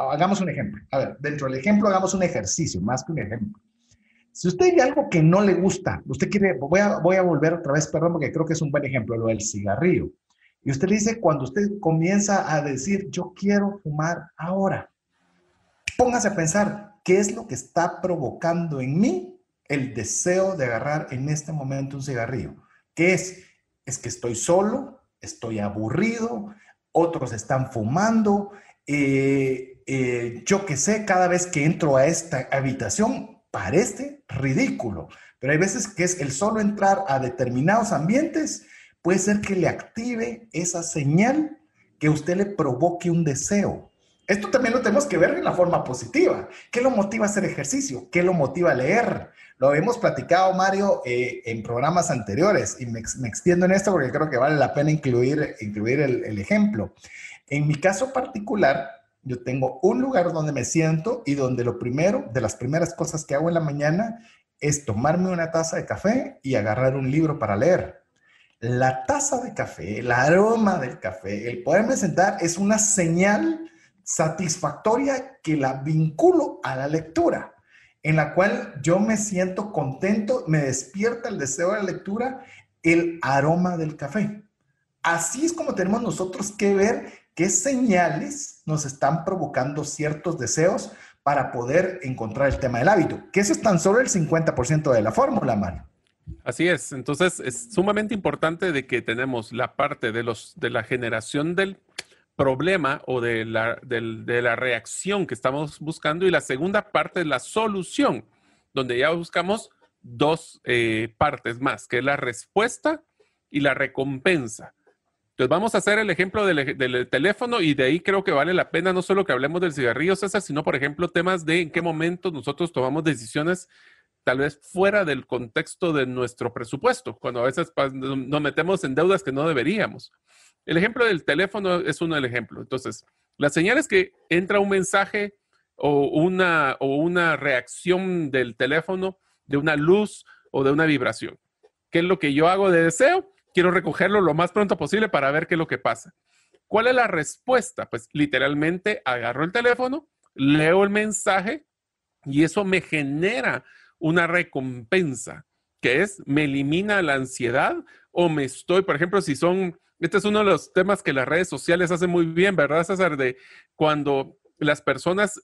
hagamos un ejemplo. A ver, dentro del ejemplo hagamos un ejercicio, más que un ejemplo. Si usted ve algo que no le gusta, usted quiere, voy a, voy a volver otra vez, perdón, porque creo que es un buen ejemplo, lo del cigarrillo. Y usted dice, cuando usted comienza a decir, yo quiero fumar ahora, póngase a pensar, ¿qué es lo que está provocando en mí el deseo de agarrar en este momento un cigarrillo, que es, es que estoy solo, estoy aburrido, otros están fumando, eh, eh, yo que sé, cada vez que entro a esta habitación parece ridículo, pero hay veces que es el solo entrar a determinados ambientes puede ser que le active esa señal que usted le provoque un deseo. Esto también lo tenemos que ver en la forma positiva. ¿Qué lo motiva a hacer ejercicio? ¿Qué lo motiva a leer? Lo habíamos platicado, Mario, eh, en programas anteriores y me, extiendo en esto porque creo que vale la pena incluir, incluir el, el ejemplo. En mi caso particular, yo tengo un lugar donde me siento y donde lo primero, de las primeras cosas que hago en la mañana es tomarme una taza de café y agarrar un libro para leer. La taza de café, el aroma del café, el poderme sentar es una señal satisfactoria que la vinculo a la lectura en la cual yo me siento contento, me despierta el deseo de la lectura, el aroma del café. Así es como tenemos nosotros que ver qué señales nos están provocando ciertos deseos para poder encontrar el tema del hábito, que eso es tan solo el 50% de la fórmula, Mario. Así es, entonces es sumamente importante de que tenemos la parte de los de la generación del problema o de la, la reacción que estamos buscando y la segunda parte es la solución, donde ya buscamos dos eh, partes más, que es la respuesta y la recompensa. Entonces vamos a hacer el ejemplo del, del, teléfono y de ahí creo que vale la pena no solo que hablemos del cigarrillo, César, sino por ejemplo temas de en qué momento nosotros tomamos decisiones tal vez fuera del contexto de nuestro presupuesto, cuando a veces pues, nos metemos en deudas que no deberíamos. El ejemplo del teléfono es uno del ejemplo. Entonces, la señal es que entra un mensaje o una, o una reacción del teléfono de una luz o de una vibración. ¿Qué es lo que yo hago de deseo? Quiero recogerlo lo más pronto posible para ver qué es lo que pasa. ¿Cuál es la respuesta? Pues literalmente agarro el teléfono, leo el mensaje y eso me genera una recompensa, que es me elimina la ansiedad o me estoy, por ejemplo, si son este es uno de los temas que las redes sociales hacen muy bien, ¿verdad, César? De cuando las personas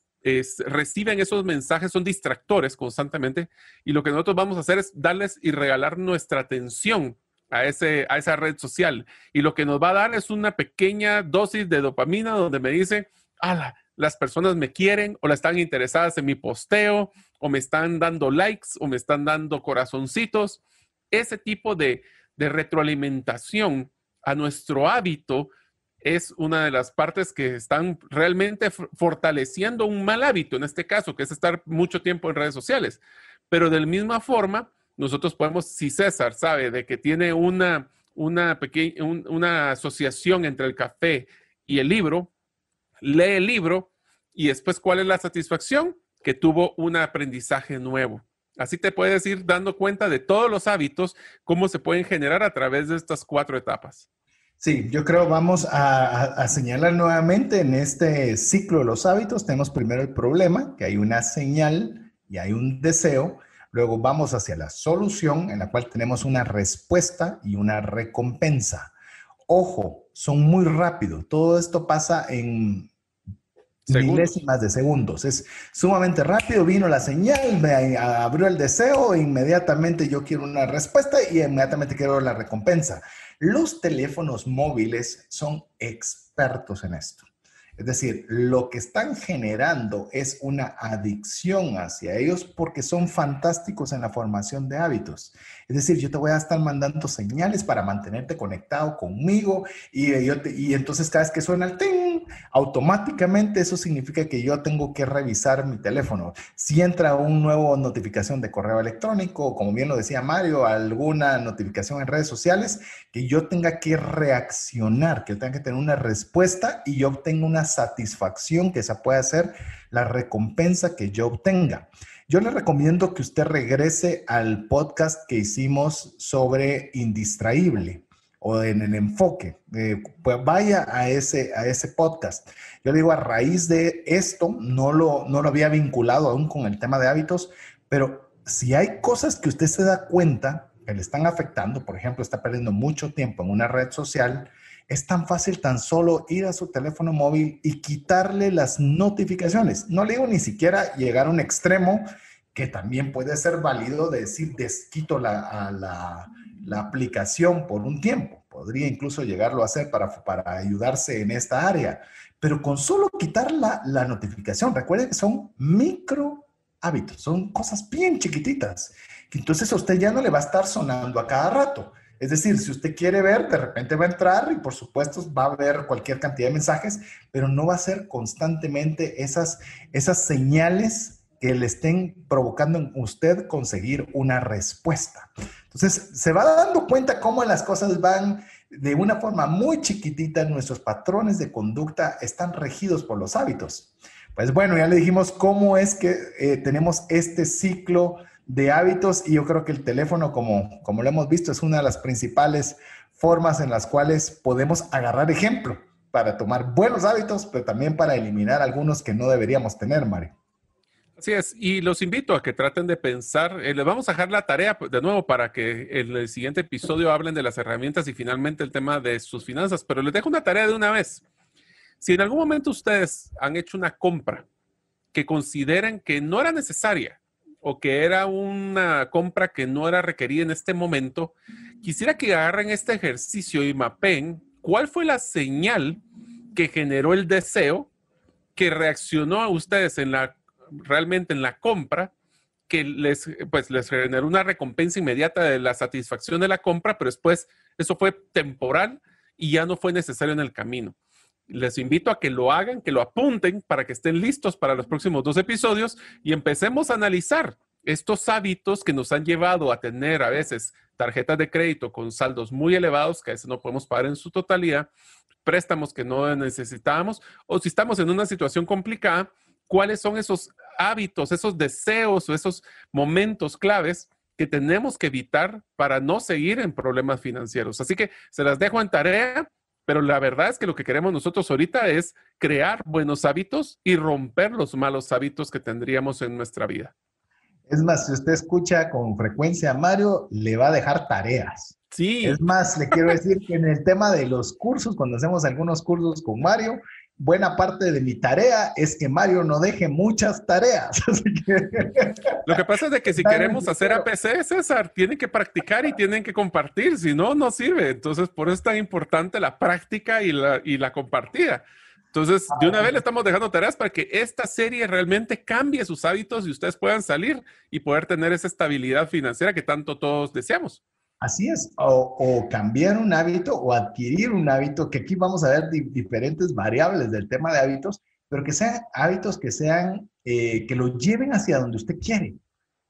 reciben esos mensajes, son distractores constantemente, y lo que nosotros vamos a hacer es darles y regalar nuestra atención a, ese, a esa red social. Y lo que nos va a dar es una pequeña dosis de dopamina donde me dice, ala, las personas me quieren o la están interesadas en mi posteo o me están dando likes o me están dando corazoncitos. Ese tipo de retroalimentación a nuestro hábito es una de las partes que están realmente fortaleciendo un mal hábito, en este caso, que es estar mucho tiempo en redes sociales. Pero de la misma forma, nosotros podemos, si César sabe de que tiene una, una, pequeña, una asociación entre el café y el libro, lee el libro y después cuál es la satisfacción que tuvo un aprendizaje nuevo. Así te puedes ir dando cuenta de todos los hábitos, cómo se pueden generar a través de estas cuatro etapas. Sí, yo creo vamos a, señalar nuevamente en este ciclo de los hábitos, tenemos primero el problema, que hay una señal y hay un deseo, luego vamos hacia la solución en la cual tenemos una respuesta y una recompensa. Ojo, son muy rápidos. todo esto pasa en milésimas de segundos. Es sumamente rápido, vino la señal, me abrió el deseo, e inmediatamente yo quiero una respuesta y inmediatamente quiero la recompensa. Los teléfonos móviles son expertos en esto. Es decir, lo que están generando es una adicción hacia ellos porque son fantásticos en la formación de hábitos. Es decir, yo te voy a estar mandando señales para mantenerte conectado conmigo y, eh, y entonces cada vez que suena el ting, automáticamente eso significa que yo tengo que revisar mi teléfono. Si entra un nuevo notificación de correo electrónico, como bien lo decía Mario, alguna notificación en redes sociales, que yo tenga que reaccionar, que yo tenga que tener una respuesta y yo obtenga una satisfacción que esa pueda ser la recompensa que yo obtenga. Yo le recomiendo que usted regrese al podcast que hicimos sobre indistraíble o en el enfoque. Eh, pues vaya a ese, a ese podcast. Yo digo, a raíz de esto, no lo, no lo había vinculado aún con el tema de hábitos, pero si hay cosas que usted se da cuenta que le están afectando, por ejemplo, está perdiendo mucho tiempo en una red social, es tan fácil tan solo ir a su teléfono móvil y quitarle las notificaciones. No le digo ni siquiera llegar a un extremo que también puede ser válido decir desquito la, a la, aplicación por un tiempo. Podría incluso llegarlo a hacer para, ayudarse en esta área. Pero con solo quitar la, la notificación, recuerden que son micro hábitos, son cosas bien chiquititas. Entonces a usted ya no le va a estar sonando a cada rato. Es decir, si usted quiere ver, de repente va a entrar y por supuesto va a ver cualquier cantidad de mensajes, pero no va a ser constantemente esas, esas señales que le estén provocando en usted conseguir una respuesta. Entonces, se va dando cuenta cómo las cosas van de una forma muy chiquitita, nuestros patrones de conducta están regidos por los hábitos. Pues bueno, ya le dijimos cómo es que eh, tenemos este ciclo de hábitos y yo creo que el teléfono, como, como lo hemos visto, es una de las principales formas en las cuales podemos agarrar ejemplo para tomar buenos hábitos, pero también para eliminar algunos que no deberíamos tener, Mario. Así es, y los invito a que traten de pensar, le eh, les vamos a dejar la tarea pues, de nuevo para que en el siguiente episodio hablen de las herramientas y finalmente el tema de sus finanzas, pero les dejo una tarea de una vez. Si en algún momento ustedes han hecho una compra que consideran que no era necesaria, o que era una compra que no era requerida en este momento, quisiera que agarren este ejercicio y mapeen cuál fue la señal que generó el deseo que reaccionó a ustedes en la realmente en la compra que les pues, les generó una recompensa inmediata de la satisfacción de la compra, pero después eso fue temporal y ya no fue necesario en el camino les invito a que lo hagan, que lo apunten para que estén listos para los próximos dos episodios y empecemos a analizar estos hábitos que nos han llevado a tener a veces tarjetas de crédito con saldos muy elevados, que a veces no podemos pagar en su totalidad, préstamos que no necesitábamos, o si estamos en una situación complicada, cuáles son esos hábitos, esos deseos o esos momentos claves que tenemos que evitar para no seguir en problemas financieros. Así que se las dejo en tarea pero la verdad es que lo que queremos nosotros ahorita es crear buenos hábitos y romper los malos hábitos que tendríamos en nuestra vida. Es más, si usted escucha con frecuencia a Mario, le va a dejar tareas. Sí. Es más, le quiero decir que en el tema de los cursos, cuando hacemos algunos cursos con Mario, buena parte de mi tarea es que Mario no deje muchas tareas. Lo que pasa es de que si queremos hacer APC, César, tienen que practicar y tienen que compartir, si no, no sirve. Entonces, por eso es tan importante la práctica y la, y la compartida. Entonces, de una ah. vez le estamos dejando tareas para que esta serie realmente cambie sus hábitos y ustedes puedan salir y poder tener esa estabilidad financiera que tanto todos deseamos. Así es, o, cambiar un hábito o adquirir un hábito, que aquí vamos a ver diferentes variables del tema de hábitos, pero que sean hábitos que sean, eh, que lo lleven hacia donde usted quiere.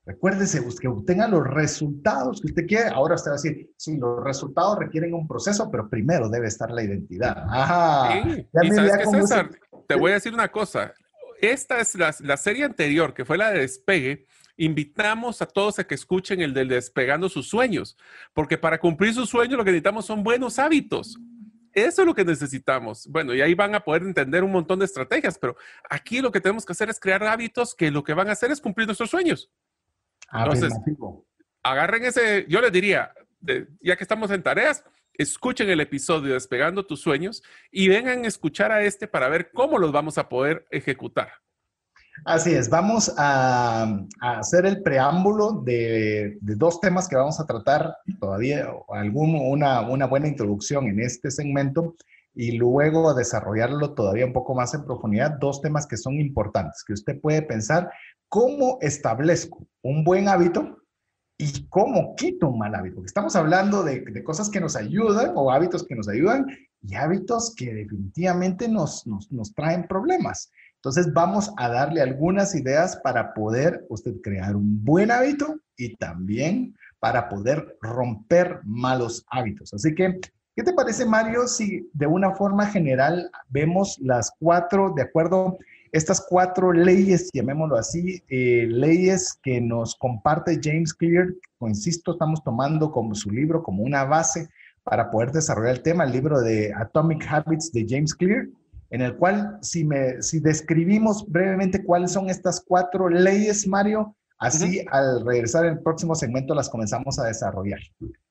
Recuérdese, que obtenga los resultados que usted quiere. Ahora usted va a decir, sí, los resultados requieren un proceso, pero primero debe estar la identidad. Ajá. Sí. ¿Y sabes César? Te voy a decir una cosa. Esta es la, la serie anterior, que fue la de despegue invitamos a todos a que escuchen el del despegando sus sueños, porque para cumplir sus sueños lo que necesitamos son buenos hábitos. Eso es lo que necesitamos. Bueno, y ahí van a poder entender un montón de estrategias, pero aquí lo que tenemos que hacer es crear hábitos que lo que van a hacer es cumplir nuestros sueños. Ah, pues, Entonces, agarren ese, yo les diría, ya que estamos en tareas, escuchen el episodio Despegando tus sueños y vengan a escuchar a este para ver cómo los vamos a poder ejecutar. Así es, vamos a, hacer el preámbulo de, dos temas que vamos a tratar todavía, algún, una, buena introducción en este segmento y luego a desarrollarlo todavía un poco más en profundidad, dos temas que son importantes, que usted puede pensar cómo establezco un buen hábito y cómo quito un mal hábito. Porque estamos hablando de, cosas que nos ayudan o hábitos que nos ayudan y hábitos que definitivamente nos traen problemas. Entonces vamos a darle algunas ideas para poder usted crear un buen hábito y también para poder romper malos hábitos. Así que, ¿qué te parece, Mario, si de una forma general vemos las cuatro, de acuerdo, estas cuatro leyes, llamémoslo así, eh, leyes que nos comparte James Clear, insisto, estamos tomando como su libro como una base para poder desarrollar el tema, el libro de Atomic Habits de James Clear en el cual, si, me, si describimos brevemente cuáles son estas cuatro leyes, Mario, así al regresar el próximo segmento las comenzamos a desarrollar.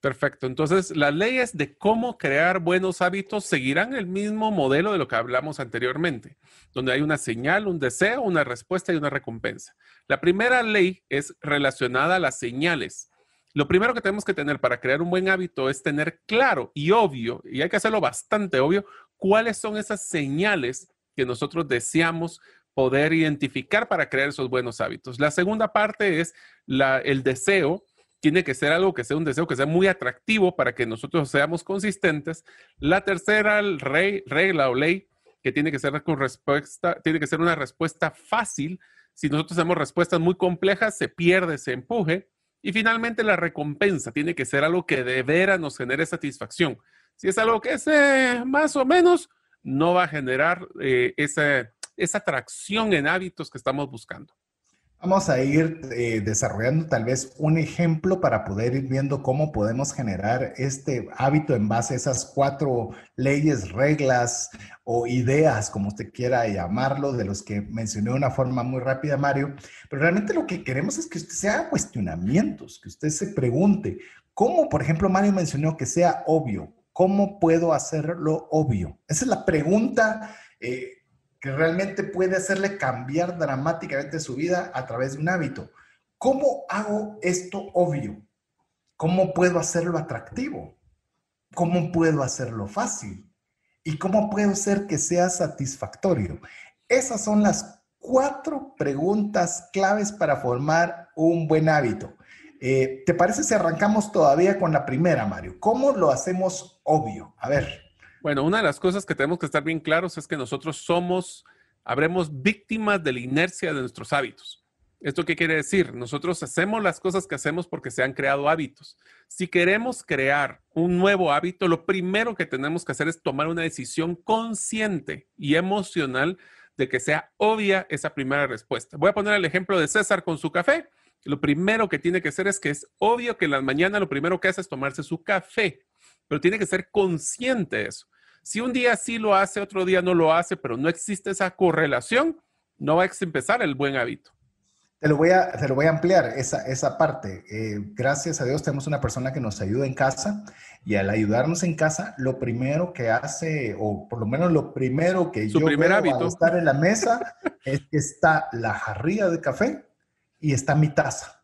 Perfecto, entonces las leyes de cómo crear buenos hábitos seguirán el mismo modelo de lo que hablamos anteriormente, donde hay una señal, un deseo, una respuesta y una recompensa. La primera ley es relacionada a las señales. Lo primero que tenemos que tener para crear un buen hábito es tener claro y obvio, y hay que hacerlo bastante obvio, cuáles son esas señales que nosotros deseamos poder identificar para crear esos buenos hábitos. La segunda parte es el deseo. Tiene que ser algo que sea un deseo que sea muy atractivo para que nosotros seamos consistentes. La tercera rey, regla o ley que tiene que ser tiene que ser una respuesta fácil. Si nosotros hacemos respuestas muy complejas, se pierde, ese empuje. Y finalmente la recompensa tiene que ser algo que de veras nos genere satisfacción si es algo que es más o menos, no va a generar eh, esa, atracción en hábitos que estamos buscando. Vamos a ir eh, desarrollando tal vez un ejemplo para poder ir viendo cómo podemos generar este hábito en base a esas cuatro leyes, reglas o ideas, como usted quiera llamarlo, de los que mencioné de una forma muy rápida, Mario. Pero realmente lo que queremos es que usted se haga cuestionamientos, que usted se pregunte, ¿cómo, por ejemplo, Mario mencionó que sea obvio? ¿Cómo puedo hacerlo obvio? Esa es la pregunta eh, que realmente puede hacerle cambiar dramáticamente su vida a través de un hábito. ¿Cómo hago esto obvio? ¿Cómo puedo hacerlo atractivo? ¿Cómo puedo hacerlo fácil? ¿Y cómo puedo hacer que sea satisfactorio? Esas son las cuatro preguntas claves para formar un buen hábito. Eh, ¿Te parece si arrancamos todavía con la primera, Mario? ¿Cómo lo hacemos obvio? A ver. Bueno, una de las cosas que tenemos que estar bien claros es que nosotros somos, habremos víctimas de la inercia de nuestros hábitos. ¿Esto qué quiere decir? Nosotros hacemos las cosas que hacemos porque se han creado hábitos. Si queremos crear un nuevo hábito, lo primero que tenemos que hacer es tomar una decisión consciente y emocional de que sea obvia esa primera respuesta. Voy a poner el ejemplo de César con su café lo primero que tiene que hacer es que es obvio que en la mañana lo primero que hace es tomarse su café, pero tiene que ser consciente de eso. Si un día sí lo hace, otro día no lo hace, pero no existe esa correlación, no va a empezar el buen hábito. Te lo voy a, te lo voy a ampliar, esa, esa parte. Eh, gracias a Dios tenemos una persona que nos ayuda en casa y al ayudarnos en casa, lo primero que hace, o por lo menos lo primero que Su yo primer hábito. estar en la mesa, es que está la jarrilla de café y está mi taza.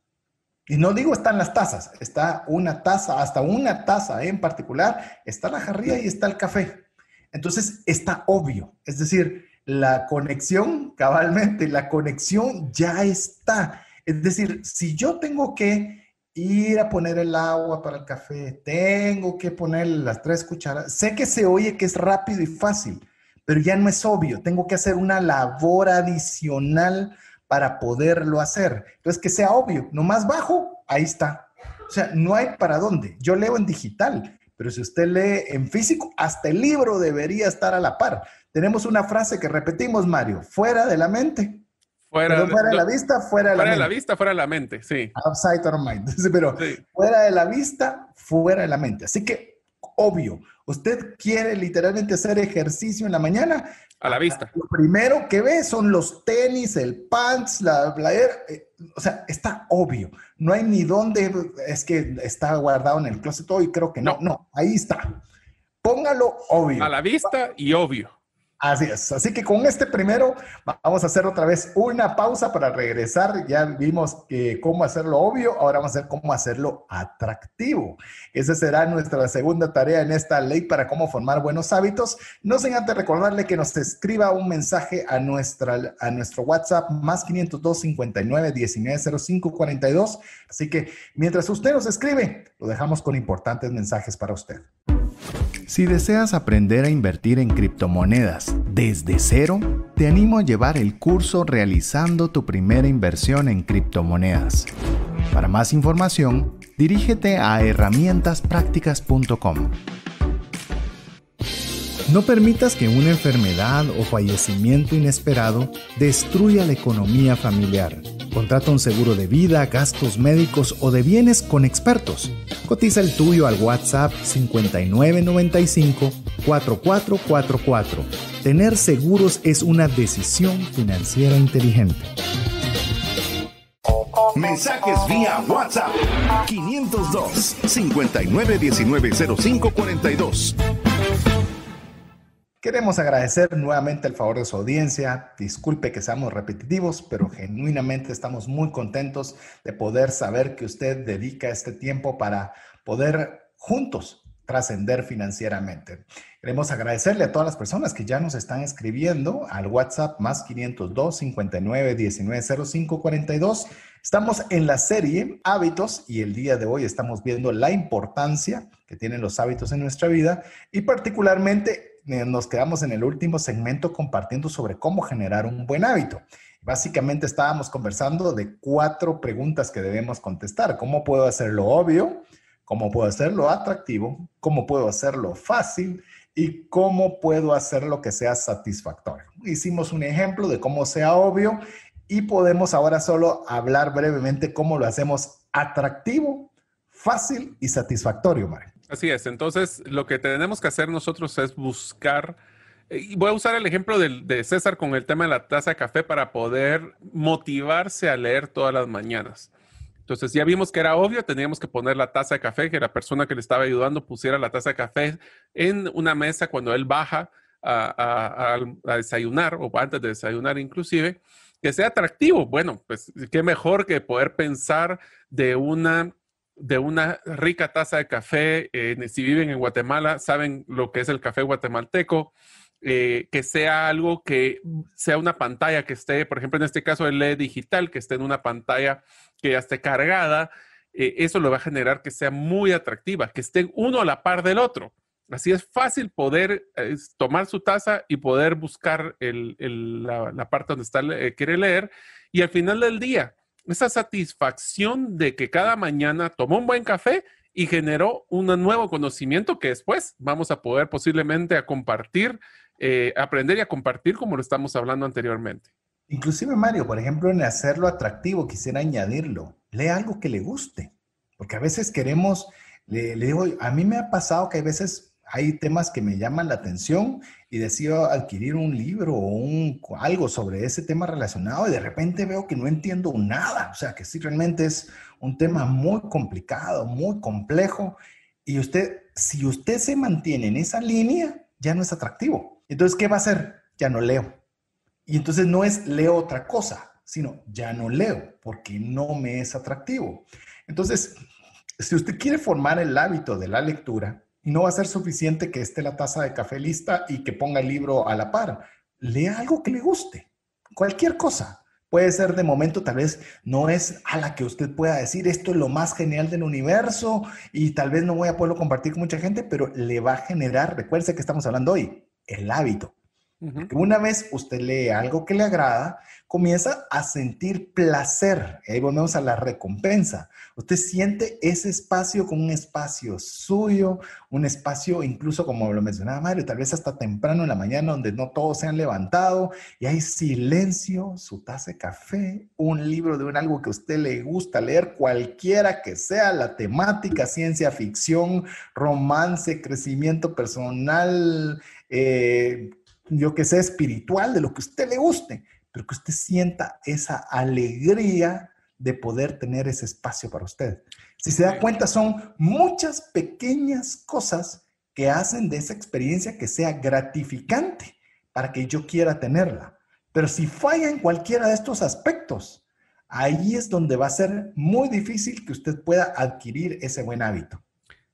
Y no digo están las tazas, está una taza, hasta una taza en particular, está la jarría y está el café. Entonces está obvio, es decir, la conexión, cabalmente, la conexión ya está. Es decir, si yo tengo que ir a poner el agua para el café, tengo que poner las tres cucharas sé que se oye que es rápido y fácil, pero ya no es obvio, tengo que hacer una labor adicional para poderlo hacer. Entonces, que sea obvio, No más bajo, ahí está. O sea, no hay para dónde. Yo leo en digital, pero si usted lee en físico, hasta el libro debería estar a la par. Tenemos una frase que repetimos, Mario, fuera de la mente. Fuera, de la vista, fuera de la mente. Fuera de la vista, fuera de la mente, sí. Outside our mind. Pero fuera de la vista, fuera de la mente. Así que, obvio, Usted quiere literalmente hacer ejercicio en la mañana. A la vista. Lo primero que ve son los tenis, el pants, la playera. Eh, o sea, está obvio. No hay ni dónde es que está guardado en el closet hoy. Creo que no. no ahí está. Póngalo obvio. A la vista y obvio. Así es. Así que con este primero vamos a hacer otra vez una pausa para regresar. Ya vimos cómo hacerlo obvio, ahora vamos a ver cómo hacerlo atractivo. Esa será nuestra segunda tarea en esta ley para cómo formar buenos hábitos. No sin antes recordarle que nos escriba un mensaje a, a nuestro WhatsApp más 502 59 19 05 42. Así que mientras usted nos escribe, lo dejamos con importantes mensajes para usted. Si deseas aprender a invertir en criptomonedas desde cero, te animo a llevar el curso realizando tu primera inversión en criptomonedas. Para más información, dirígete a herramientaspracticas.com. No permitas que una enfermedad o fallecimiento inesperado destruya la economía familiar. Contrata un seguro de vida, gastos médicos o de bienes con expertos. Cotiza el tuyo al WhatsApp 5995 4444. Tener seguros es una decisión financiera inteligente. Mensajes vía WhatsApp 502 59190542. Queremos agradecer nuevamente el favor de su audiencia. Disculpe que seamos repetitivos, pero genuinamente estamos muy contentos de poder saber que usted dedica este tiempo para poder juntos trascender financieramente. Queremos agradecerle a todas las personas que ya nos están escribiendo al WhatsApp más 502 59 19 05 42. Estamos en la serie Hábitos y el día de hoy estamos viendo la importancia que tienen los hábitos en nuestra vida y particularmente eh, nos quedamos en el último segmento compartiendo sobre cómo generar un buen hábito. Básicamente estábamos conversando de cuatro preguntas que debemos contestar. ¿Cómo puedo hacerlo obvio? ¿Cómo puedo hacerlo atractivo? ¿Cómo puedo hacerlo fácil? ¿Y cómo puedo hacerlo que sea satisfactorio? Hicimos un ejemplo de cómo sea obvio y podemos ahora solo hablar brevemente cómo lo hacemos atractivo, fácil y satisfactorio, Mario. Así es, entonces lo que tenemos que hacer nosotros es buscar, eh, voy a usar el ejemplo de, César con el tema de la taza de café para poder motivarse a leer todas las mañanas. Entonces ya vimos que era obvio, teníamos que poner la taza de café, que la persona que le estaba ayudando pusiera la taza de café en una mesa cuando él baja a, a, desayunar o antes de desayunar inclusive, que sea atractivo. Bueno, pues qué mejor que poder pensar de una de una rica taza de café. Eh, si viven en Guatemala, saben lo que es el café guatemalteco. Eh, que sea algo que sea una pantalla que esté, por ejemplo, en este caso el LED digital, que esté en una pantalla que ya esté cargada, eh, eso lo va a generar que sea muy atractiva, que estén uno a la par del otro. Así es fácil poder tomar su taza y poder buscar la, parte donde está, quiere leer. Y al final del día, esa satisfacción de que cada mañana tomó un buen café y generó un nuevo conocimiento que después vamos a poder posiblemente a compartir, eh, aprender y a compartir como lo estamos hablando anteriormente. Inclusive Mario, por ejemplo, en hacerlo atractivo, quisiera añadirlo, lee algo que le guste, porque a veces queremos, le, le digo, a mí me ha pasado que a veces hay temas que me llaman la atención y decido adquirir un libro o un, algo sobre ese tema relacionado y de repente veo que no entiendo nada. O sea, que sí realmente es un tema muy complicado, muy complejo. Y usted, si usted se mantiene en esa línea, ya no es atractivo. Entonces, ¿qué va a hacer? Ya no leo. Y entonces no es leo otra cosa, sino ya no leo porque no me es atractivo. Entonces, si usted quiere formar el hábito de la lectura, no va a ser suficiente que esté la taza de café lista y que ponga el libro a la par. Lea algo que le guste, cualquier cosa. Puede ser de momento, tal vez no es a la que usted pueda decir, esto es lo más genial del universo y tal vez no voy a poderlo compartir con mucha gente, pero le va a generar, recuerde que estamos hablando hoy, el hábito. Una vez usted lee algo que le agrada, comienza a sentir placer. Y ahí volvemos a la recompensa. Usted siente ese espacio como un espacio suyo, un espacio incluso como lo mencionaba Mario, tal vez hasta temprano en la mañana donde no todos se han levantado y hay silencio, su taza de café, un libro de un algo que a usted le gusta leer, cualquiera que sea la temática, ciencia ficción, romance, crecimiento personal, eh, yo que sea espiritual, de lo que usted le guste, pero que usted sienta esa alegría de poder tener ese espacio para usted. Si se da cuenta, son muchas pequeñas cosas que hacen de esa experiencia que sea gratificante para que yo quiera tenerla. Pero si falla en cualquiera de estos aspectos, ahí es donde va a ser muy difícil que usted pueda adquirir ese buen hábito.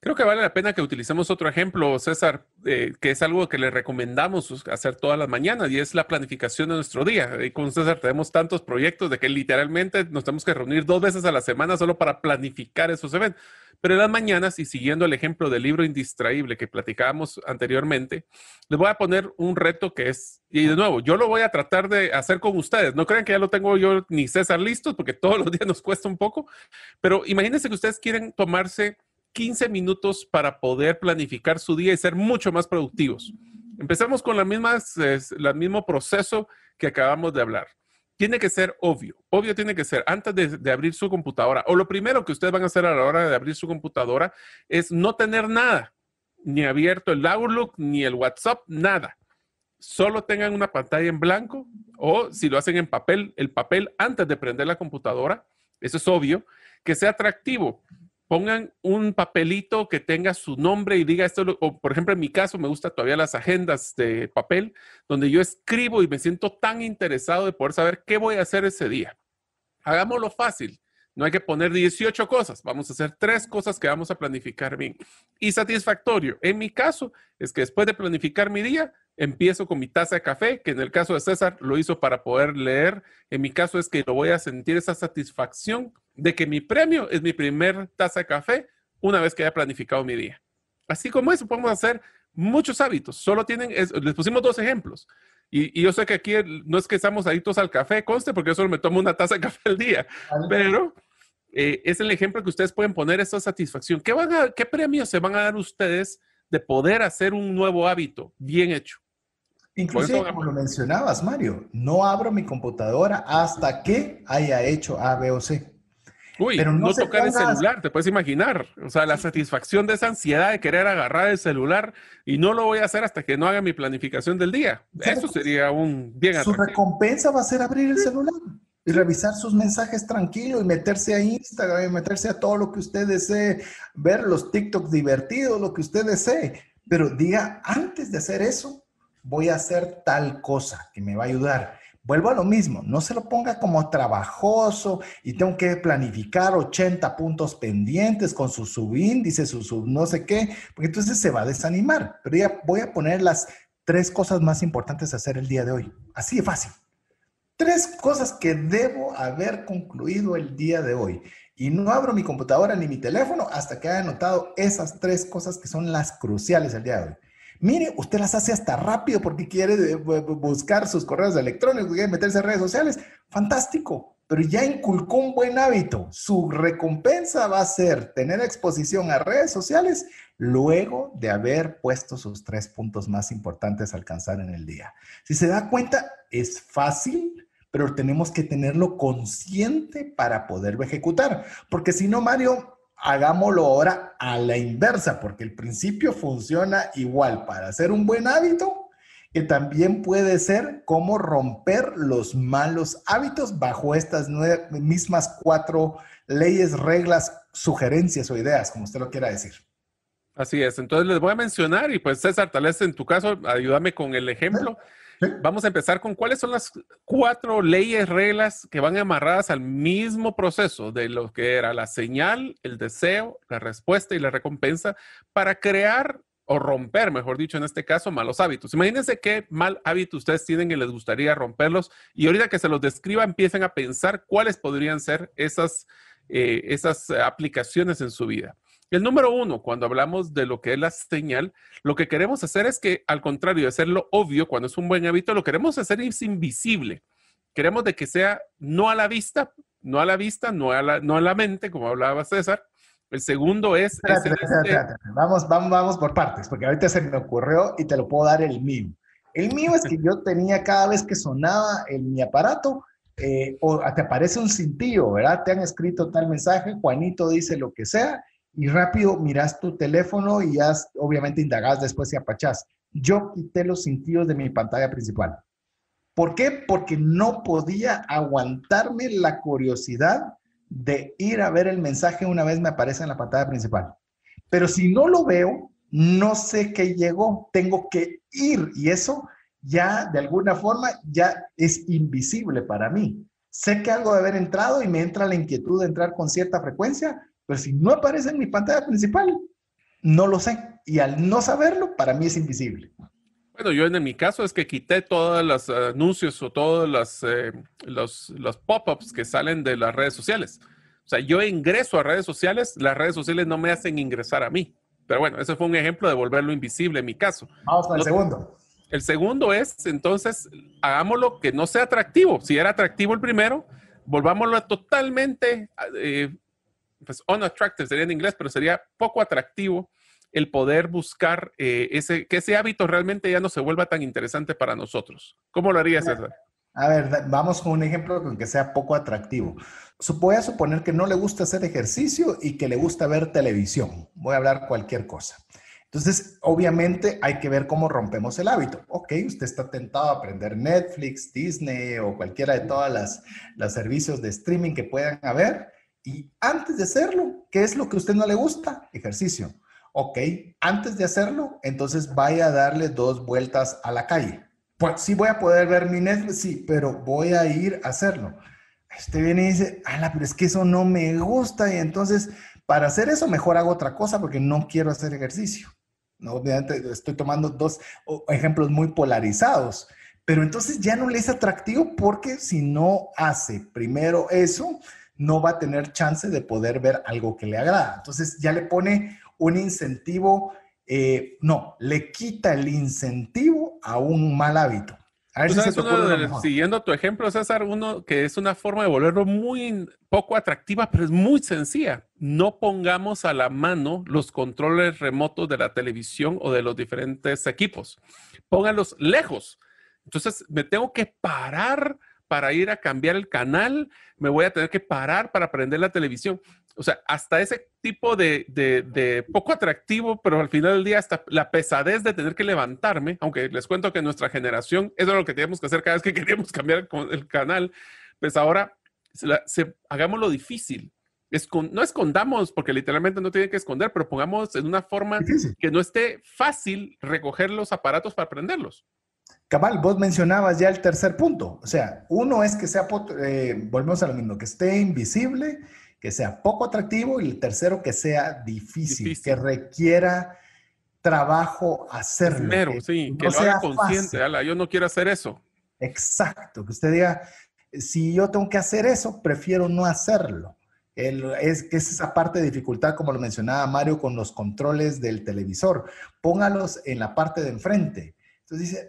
Creo que vale la pena que utilicemos otro ejemplo, César, eh, que es algo que le recomendamos hacer todas las mañanas y es la planificación de nuestro día. Y con César tenemos tantos proyectos de que literalmente nos tenemos que reunir dos veces a la semana solo para planificar esos eventos. Pero en las mañanas, y siguiendo el ejemplo del libro indistraíble que platicábamos anteriormente, les voy a poner un reto que es, y de nuevo, yo lo voy a tratar de hacer con ustedes. No crean que ya lo tengo yo ni César listos, porque todos los días nos cuesta un poco, pero imagínense que ustedes quieren tomarse 15 minutos para poder planificar su día y ser mucho más productivos. Empezamos con la misma, el mismo proceso que acabamos de hablar. Tiene que ser obvio, obvio tiene que ser antes de, de abrir su computadora o lo primero que ustedes van a hacer a la hora de abrir su computadora es no tener nada, ni abierto el Outlook, ni el WhatsApp, nada. Solo tengan una pantalla en blanco o si lo hacen en papel, el papel antes de prender la computadora, eso es obvio, que sea atractivo pongan un papelito que tenga su nombre y diga esto, o por ejemplo en mi caso me gustan todavía las agendas de papel, donde yo escribo y me siento tan interesado de poder saber qué voy a hacer ese día. Hagámoslo fácil, no hay que poner 18 cosas, vamos a hacer tres cosas que vamos a planificar bien. Y satisfactorio, en mi caso, es que después de planificar mi día, empiezo con mi taza de café, que en el caso de César lo hizo para poder leer. En mi caso es que lo voy a sentir esa satisfacción de que mi premio es mi primer taza de café una vez que haya planificado mi día. Así como eso, podemos hacer muchos hábitos. Solo tienen, les pusimos dos ejemplos. Y, yo sé que aquí no es que estamos adictos al café, conste, porque yo solo me tomo una taza de café al día. Pero eh, es el ejemplo que ustedes pueden poner esa satisfacción. ¿Qué, van ¿Qué premios se van a dar ustedes de poder hacer un nuevo hábito bien hecho? Incluso como lo mencionabas, Mario, no abro mi computadora hasta que haya hecho A, B o C. Uy, Pero no, tocar el celular, te puedes imaginar. O sea, la satisfacción de esa ansiedad de querer agarrar el celular y no lo voy a hacer hasta que no haga mi planificación del día. Eso sería un bien Su recompensa va a ser abrir el celular y revisar sus mensajes tranquilos y meterse a Instagram y meterse a todo lo que usted desee, ver los TikTok divertidos, lo que usted desee. Pero diga, antes de hacer eso, voy a hacer tal cosa que me va a ayudar. Vuelvo a lo mismo, no se lo ponga como trabajoso y tengo que planificar 80 puntos pendientes con sus subíndices, su sub no sé qué, porque entonces se va a desanimar. Pero ya voy a poner las tres cosas más importantes a hacer el día de hoy. Así de fácil. Tres cosas que debo haber concluido el día de hoy. Y no abro mi computadora ni mi teléfono hasta que haya anotado esas tres cosas que son las cruciales el día de hoy. Mire, usted las hace hasta rápido porque quiere eh, buscar sus correos electrónicos, quiere meterse a redes sociales. Fantástico, pero ya inculcó un buen hábito. Su recompensa va a ser tener exposición a redes sociales luego de haber puesto sus tres puntos más importantes a alcanzar en el día. Si se da cuenta, es fácil, pero tenemos que tenerlo consciente para poderlo ejecutar, porque si no, Mario, hagámoslo ahora a la inversa, porque el principio funciona igual para hacer un buen hábito, que también puede ser cómo romper los malos hábitos bajo estas mismas cuatro leyes, reglas, sugerencias o ideas, como usted lo quiera decir. Así es, entonces les voy a mencionar y pues César, tal vez en tu caso, ayúdame con el ejemplo. Vamos a empezar con cuáles son las cuatro leyes, reglas que van amarradas al mismo proceso de lo que era la señal, el deseo, la respuesta y la recompensa para crear o romper, mejor dicho, en este caso, malos hábitos. Imagínense qué mal hábito ustedes tienen y les gustaría romperlos. Y ahorita que se los describa, empiecen a pensar cuáles podrían ser esas eh, aplicaciones en su vida. El número uno, cuando hablamos de lo que es la señal, lo que queremos hacer es que, al contrario de hacerlo obvio, cuando es un buen hábito, lo queremos hacer invisible. Queremos de que sea no a la vista, no a la vista, no a la, no a la mente, como hablaba César. El segundo es... Este vamos, vamos, por partes, porque ahorita se me ocurrió y te lo puedo dar el mío. El mío es que yo tenía cada vez que sonaba en mi aparato, eh, o te aparece un cintillo, ¿verdad? Te han escrito tal mensaje, Juanito dice lo que sea, y rápido miras tu teléfono y ya obviamente indagás después y apachás. Yo quité los sentidos de mi pantalla principal. ¿Por qué? Porque no podía aguantarme la curiosidad de ir a ver el mensaje una vez me aparece en la pantalla principal. Pero si no lo veo, no sé qué llegó, tengo que ir y eso ya de alguna forma ya es invisible para mí. Sé que algo debe haber entrado y me entra la inquietud de entrar con cierta frecuencia, pero pues, si no aparece en mi pantalla principal, no lo sé. Y al no saberlo, para mí es invisible. Bueno, yo en mi caso es que quité todos los anuncios o todos eh, los, los, pop-ups que salen de las redes sociales. O sea, yo ingreso a redes sociales, las redes sociales no me hacen ingresar a mí. Pero bueno, ese fue un ejemplo de volverlo invisible en mi caso. Vamos con el segundo. El segundo es, entonces, hagámoslo que no sea atractivo. Si era atractivo el primero, volvámoslo totalmente eh, pues unattractive sería en inglés, pero sería poco atractivo el poder buscar eh, ese, que ese hábito realmente ya no se vuelva tan interesante para nosotros. ¿Cómo lo harías, A ver, vamos con un ejemplo con que sea poco atractivo. Voy a suponer que no le gusta hacer ejercicio y que le gusta ver televisión. Voy a hablar cualquier cosa. Entonces, obviamente hay que ver cómo rompemos el hábito. Ok, usted está tentado a aprender Netflix, Disney o cualquiera de todas las, las servicios de streaming que puedan haber, y antes de hacerlo, ¿qué es lo que a usted no le gusta? Ejercicio. Ok, antes de hacerlo, entonces vaya a darle dos vueltas a la calle. Pues sí voy a poder ver mi Netflix, sí, pero voy a ir a hacerlo. Usted viene y dice, ala, pero es que eso no me gusta. Y entonces, para hacer eso, mejor hago otra cosa porque no quiero hacer ejercicio. No, obviamente estoy tomando dos ejemplos muy polarizados, pero entonces ya no le es atractivo porque si no hace primero eso, no va a tener chance de poder ver algo que le agrada. Entonces ya le pone un incentivo, eh, no, le quita el incentivo a un mal hábito. A ver pues si se siguiendo tu ejemplo, César, uno que es una forma de volverlo muy poco atractiva, pero es muy sencilla. No pongamos a la mano los controles remotos de la televisión o de los diferentes equipos. Póngalos lejos. Entonces me tengo que parar para ir a cambiar el canal, me voy a tener que parar para prender la televisión. O sea, hasta ese tipo de, poco atractivo, pero al final del día hasta la pesadez de tener que levantarme, aunque les cuento que nuestra generación, eso es lo que teníamos que hacer cada vez que queríamos cambiar el canal, pues ahora se lo difícil. no escondamos, porque literalmente no tienen que esconder, pero pongamos en una forma que no esté fácil recoger los aparatos para prenderlos. Cabal, vos mencionabas ya el tercer punto. O sea, uno es que sea, eh, volvemos a lo mismo, que esté invisible, que sea poco atractivo y el tercero que sea difícil, que requiera trabajo hacerlo. Primero, sí, que sea consciente. Ala, yo no quiero hacer eso. Exacto, que usted diga, si yo tengo que hacer eso, prefiero no hacerlo. es, es esa parte de dificultad, como lo mencionaba Mario, con los controles del televisor. Póngalos en la parte de enfrente entonces dice,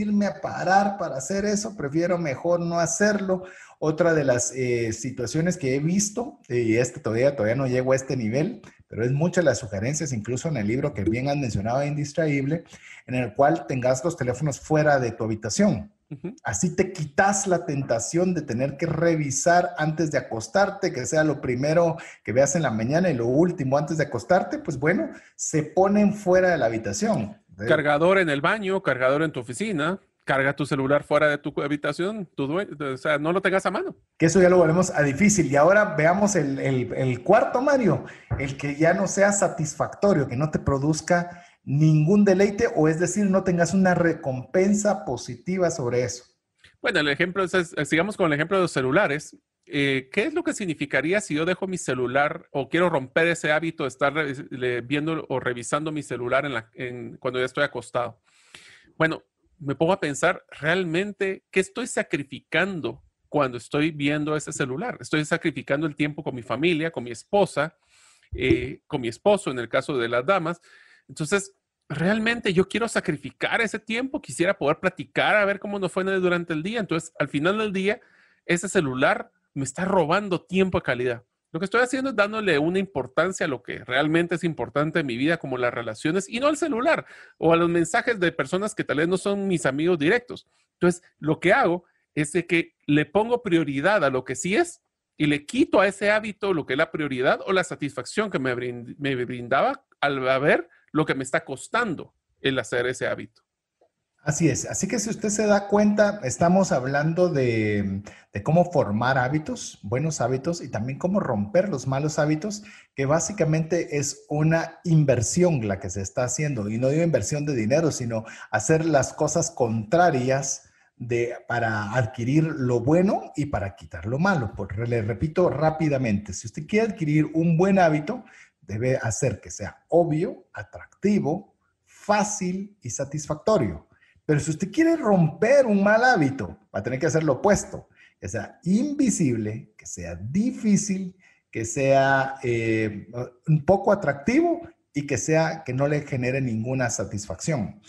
irme a parar para hacer eso, prefiero mejor no hacerlo. Otra de las eh, situaciones que he visto, eh, y este todavía, todavía no llego a este nivel, pero es muchas las sugerencias, incluso en el libro que bien han mencionado, Indistraíble, en el cual tengas los teléfonos fuera de tu habitación. Así te quitas la tentación de tener que revisar antes de acostarte, que sea lo primero que veas en la mañana y lo último antes de acostarte, pues bueno, se ponen fuera de la habitación Cargador en el baño, cargador en tu oficina, carga tu celular fuera de tu habitación, o sea, no lo tengas a mano. Que eso ya lo volvemos a difícil. Y ahora veamos el, el cuarto, Mario, el que ya no sea satisfactorio, que no te produzca ningún deleite o es decir, no tengas una recompensa positiva sobre eso. Bueno, el ejemplo, sigamos con el ejemplo de los celulares. Eh, ¿qué es lo que significaría si yo dejo mi celular o quiero romper ese hábito de estar viendo o revisando mi celular en la, cuando ya estoy acostado? Bueno, me pongo a pensar realmente qué estoy sacrificando cuando estoy viendo ese celular. Estoy sacrificando el tiempo con mi familia, con mi esposa, eh, con mi esposo en el caso de las damas. Entonces, realmente yo quiero sacrificar ese tiempo, quisiera poder platicar, a ver cómo nos fue durante el día. Entonces, al final del día, ese celular me está robando tiempo a calidad. Lo que estoy haciendo es dándole una importancia a lo que realmente es importante en mi vida, como las relaciones, y no al celular o a los mensajes de personas que tal vez no son mis amigos directos. Entonces, lo que hago es de que le pongo prioridad a lo que sí es y le quito a ese hábito lo que es la prioridad o la satisfacción que me, me brindaba al ver lo que me está costando el hacer ese hábito. Así es, así que si usted se da cuenta, estamos hablando de, cómo formar hábitos, buenos hábitos y también cómo romper los malos hábitos, que básicamente es una inversión la que se está haciendo. Y no digo inversión de dinero, sino hacer las cosas contrarias para adquirir lo bueno y para quitar lo malo. Porque le repito rápidamente, si usted quiere adquirir un buen hábito, debe hacer que sea obvio, atractivo, fácil y satisfactorio. Pero si usted quiere romper un mal hábito, va a tener que hacer lo opuesto, que sea invisible, que sea difícil, que sea eh, un poco atractivo y que sea que no le genere ninguna satisfacción.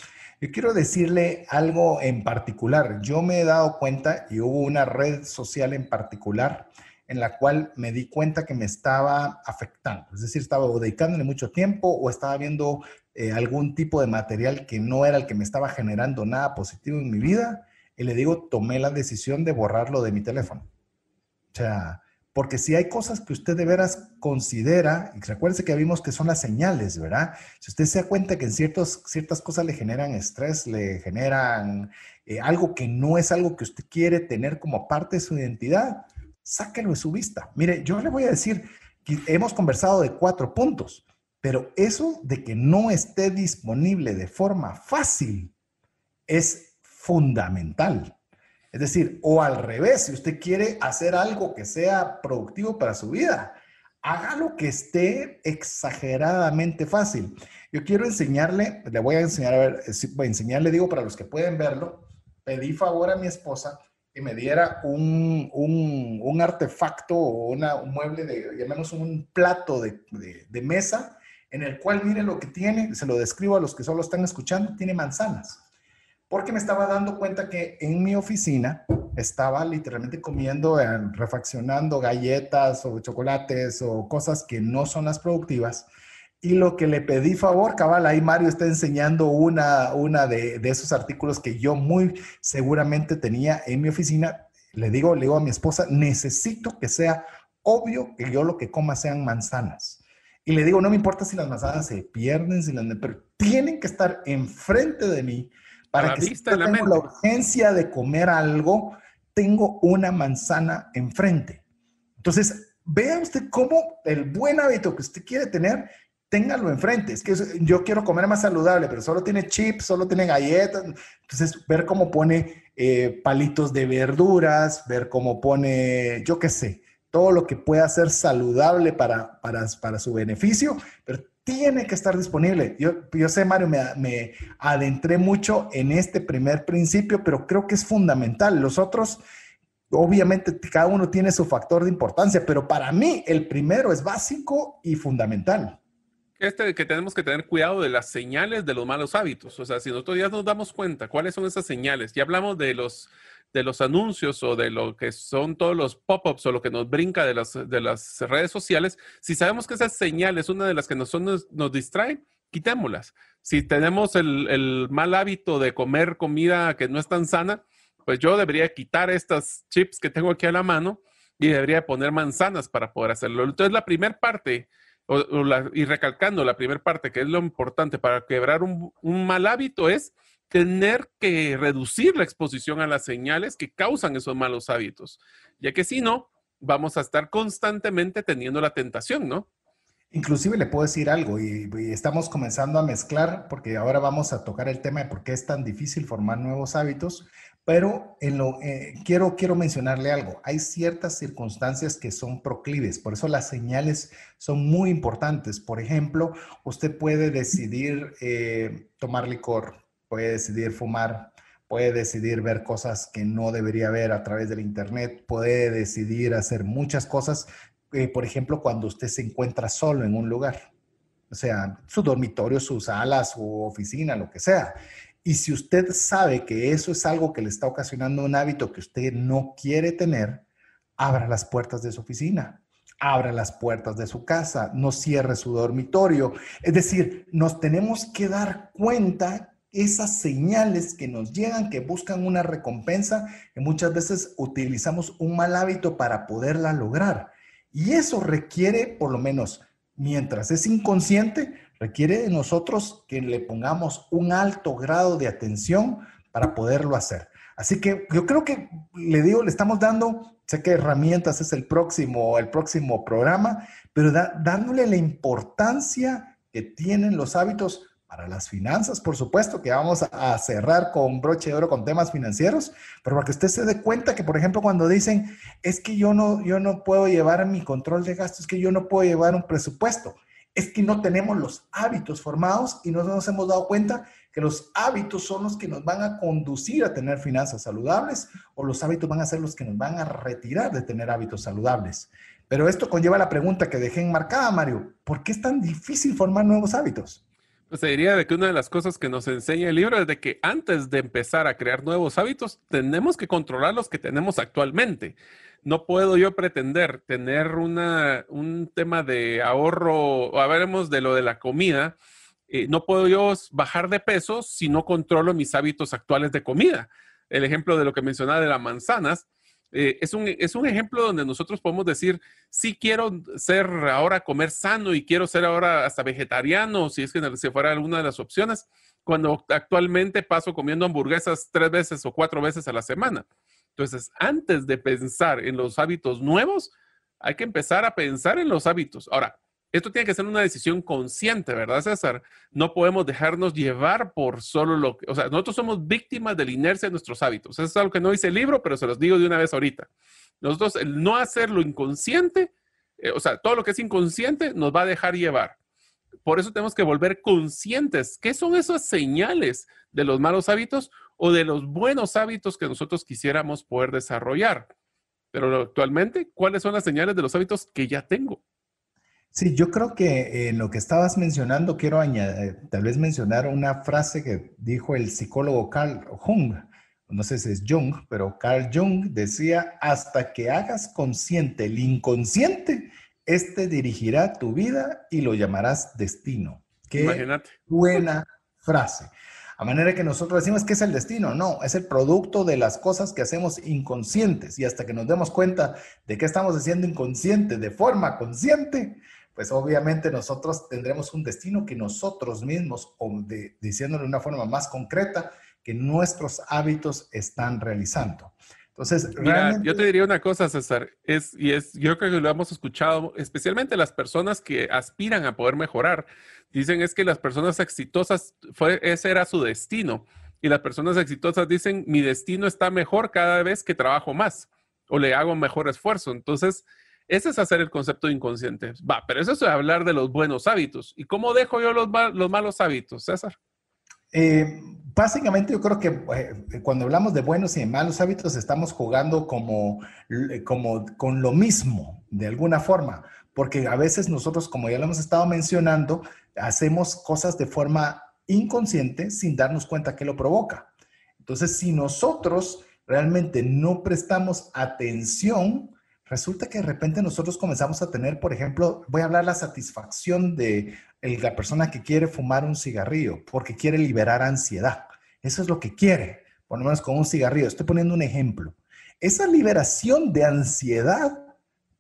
Yo quiero decirle algo en particular. Yo me he dado cuenta y hubo una red social en particular en la cual me di cuenta que me estaba afectando. Es decir, estaba dedicándole mucho tiempo o estaba viendo eh, algún tipo de material que no era el que me estaba generando nada positivo en mi vida y le digo, tomé la decisión de borrarlo de mi teléfono. O sea, porque si hay cosas que usted de veras considera, y recuérdense que vimos que son las señales, ¿verdad? Si usted se da cuenta que en ciertos, ciertas cosas le generan estrés, le generan eh, algo que no es algo que usted quiere tener como parte de su identidad, sáquelo de su vista. Mire, yo le voy a decir, que hemos conversado de cuatro puntos. Pero eso de que no esté disponible de forma fácil es fundamental. Es decir, o al revés, si usted quiere hacer algo que sea productivo para su vida, haga lo que esté exageradamente fácil. Yo quiero enseñarle, le voy a enseñar, a ver, eh, voy a enseñarle, digo, para los que pueden verlo, pedí favor a mi esposa que me diera un, artefacto o un mueble, de, menos un plato de mesa en el cual, mire lo que tiene, se lo describo a los que solo están escuchando, tiene manzanas. Porque me estaba dando cuenta que en mi oficina estaba literalmente comiendo, eh, refaccionando galletas o chocolates o cosas que no son las productivas. Y lo que le pedí favor, cabal, ahí Mario está enseñando una, una de, esos artículos que yo muy seguramente tenía en mi oficina. Le digo, le digo a mi esposa, necesito que sea obvio que yo lo que coma sean manzanas. Y le digo, no me importa si las masadas se pierden, si pero tienen que estar enfrente de mí para que si tengo la urgencia de comer algo, tengo una manzana enfrente. Entonces, vea usted cómo el buen hábito que usted quiere tener, téngalo enfrente. Es que yo quiero comer más saludable, pero solo tiene chips, solo tiene galletas. Entonces, ver cómo pone eh, palitos de verduras, ver cómo pone, yo qué sé, todo lo que pueda ser saludable para, para, su beneficio, pero tiene que estar disponible. Yo, yo sé, Mario, me, adentré mucho en este primer principio, pero creo que es fundamental. Los otros, obviamente, cada uno tiene su factor de importancia, pero para mí el primero es básico y fundamental. Este que tenemos que tener cuidado de las señales de los malos hábitos. O sea, si nosotros ya nos damos cuenta cuáles son esas señales, ya hablamos de los de los anuncios o de lo que son todos los pop-ups o lo que nos brinca de las, de las redes sociales, si sabemos que esa señal es una de las que nos, distrae, nos, quitémoslas. Si tenemos el, mal hábito de comer comida que no es tan sana, pues yo debería quitar estas chips que tengo aquí a la mano y debería poner manzanas para poder hacerlo. Entonces, la primera parte, y recalcando la primera parte, que es lo importante para quebrar un, un mal hábito, es tener que reducir la exposición a las señales que causan esos malos hábitos, ya que si no, vamos a estar constantemente teniendo la tentación, ¿no? Inclusive le puedo decir algo y, estamos comenzando a mezclar porque ahora vamos a tocar el tema de por qué es tan difícil formar nuevos hábitos, pero en lo, eh, quiero, quiero mencionarle algo. Hay ciertas circunstancias que son proclives, por eso las señales son muy importantes. Por ejemplo, usted puede decidir eh, tomar licor, puede decidir fumar, puede decidir ver cosas que no debería ver a través del Internet, puede decidir hacer muchas cosas, eh, por ejemplo, cuando usted se encuentra solo en un lugar, o sea, su dormitorio, su sala, su oficina, lo que sea. Y si usted sabe que eso es algo que le está ocasionando un hábito que usted no quiere tener, abra las puertas de su oficina, abra las puertas de su casa, no cierre su dormitorio. Es decir, nos tenemos que dar cuenta esas señales que nos llegan, que buscan una recompensa, que muchas veces utilizamos un mal hábito para poderla lograr. Y eso requiere, por lo menos mientras es inconsciente, requiere de nosotros que le pongamos un alto grado de atención para poderlo hacer. Así que yo creo que le digo, le estamos dando, sé que herramientas es el próximo, el próximo programa, pero dándole la importancia que tienen los hábitos para las finanzas, por supuesto, que vamos a cerrar con broche de oro con temas financieros, pero para que usted se dé cuenta que, por ejemplo, cuando dicen, es que yo no, yo no puedo llevar mi control de gastos, es que yo no puedo llevar un presupuesto, es que no tenemos los hábitos formados y no nos hemos dado cuenta que los hábitos son los que nos van a conducir a tener finanzas saludables o los hábitos van a ser los que nos van a retirar de tener hábitos saludables. Pero esto conlleva la pregunta que dejé enmarcada, Mario, ¿por qué es tan difícil formar nuevos hábitos? Se diría de que una de las cosas que nos enseña el libro es de que antes de empezar a crear nuevos hábitos, tenemos que controlar los que tenemos actualmente. No puedo yo pretender tener un tema de ahorro, hablaremos de lo de la comida, eh, no puedo yo bajar de peso si no controlo mis hábitos actuales de comida. El ejemplo de lo que mencionaba de las manzanas, eh, es, un, ejemplo donde nosotros podemos decir, si quiero ser ahora comer sano y quiero ser ahora hasta vegetariano, si es que se fuera alguna de las opciones, cuando actualmente paso comiendo hamburguesas tres veces o cuatro veces a la semana. Entonces, antes de pensar en los hábitos nuevos, hay que empezar a pensar en los hábitos. Ahora, esto tiene que ser una decisión consciente, ¿verdad, César? No podemos dejarnos llevar por solo lo que, o sea, nosotros somos víctimas de la inercia de nuestros hábitos. Eso es algo que no dice el libro, pero se los digo de una vez ahorita. Nosotros, el no hacer lo inconsciente, eh, o sea, todo lo que es inconsciente nos va a dejar llevar. Por eso tenemos que volver conscientes. ¿Qué son esas señales de los malos hábitos o de los buenos hábitos que nosotros quisiéramos poder desarrollar? Pero actualmente, ¿cuáles son las señales de los hábitos que ya tengo? Sí, yo creo que en lo que estabas mencionando, quiero añadir, tal vez mencionar una frase que dijo el psicólogo Carl Jung, no sé si es Jung, pero Carl Jung decía, hasta que hagas consciente el inconsciente, este dirigirá tu vida y lo llamarás destino. Qué Imagínate. buena frase. A manera que nosotros decimos que es el destino, no, es el producto de las cosas que hacemos inconscientes y hasta que nos demos cuenta de qué estamos haciendo inconsciente de forma consciente, pues obviamente nosotros tendremos un destino que nosotros mismos, o de, una forma más concreta, que nuestros hábitos están realizando. Entonces, yo te diría una cosa, César, y es, yo creo que lo hemos escuchado, especialmente las personas que aspiran a poder mejorar, dicen es que las personas exitosas, ese era su destino, y las personas exitosas dicen, mi destino está mejor cada vez que trabajo más o le hago mejor esfuerzo. Entonces, ese es hacer el concepto de inconsciente. Va, pero eso es hablar de los buenos hábitos. ¿Y cómo dejo yo los, los malos hábitos, César? Eh, básicamente yo creo que eh, cuando hablamos de buenos y de malos hábitos estamos jugando como, eh, como con lo mismo, de alguna forma, porque a veces nosotros, como ya lo hemos estado mencionando, hacemos cosas de forma inconsciente sin darnos cuenta que lo provoca. Entonces, si nosotros realmente no prestamos atención, resulta que de repente nosotros comenzamos a tener, por ejemplo, voy a hablar la satisfacción de la persona que quiere fumar un cigarrillo porque quiere liberar ansiedad. Eso es lo que quiere, por lo menos con un cigarrillo. Estoy poniendo un ejemplo. Esa liberación de ansiedad,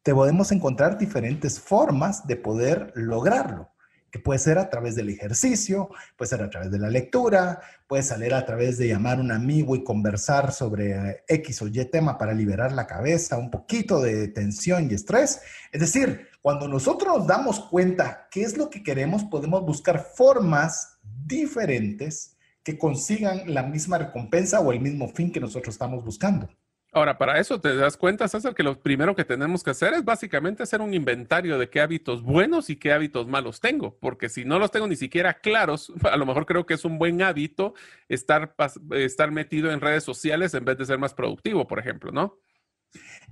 te podemos encontrar diferentes formas de poder lograrlo que puede ser a través del ejercicio, puede ser a través de la lectura, puede salir a través de llamar a un amigo y conversar sobre eh, X o Y tema para liberar la cabeza, un poquito de tensión y estrés. Es decir, cuando nosotros nos damos cuenta qué es lo que queremos, podemos buscar formas diferentes que consigan la misma recompensa o el mismo fin que nosotros estamos buscando. Ahora, para eso te das cuenta, César, que lo primero que tenemos que hacer es básicamente hacer un inventario de qué hábitos buenos y qué hábitos malos tengo, porque si no los tengo ni siquiera claros, a lo mejor creo que es un buen hábito estar, estar metido en redes sociales en vez de ser más productivo, por ejemplo, ¿no?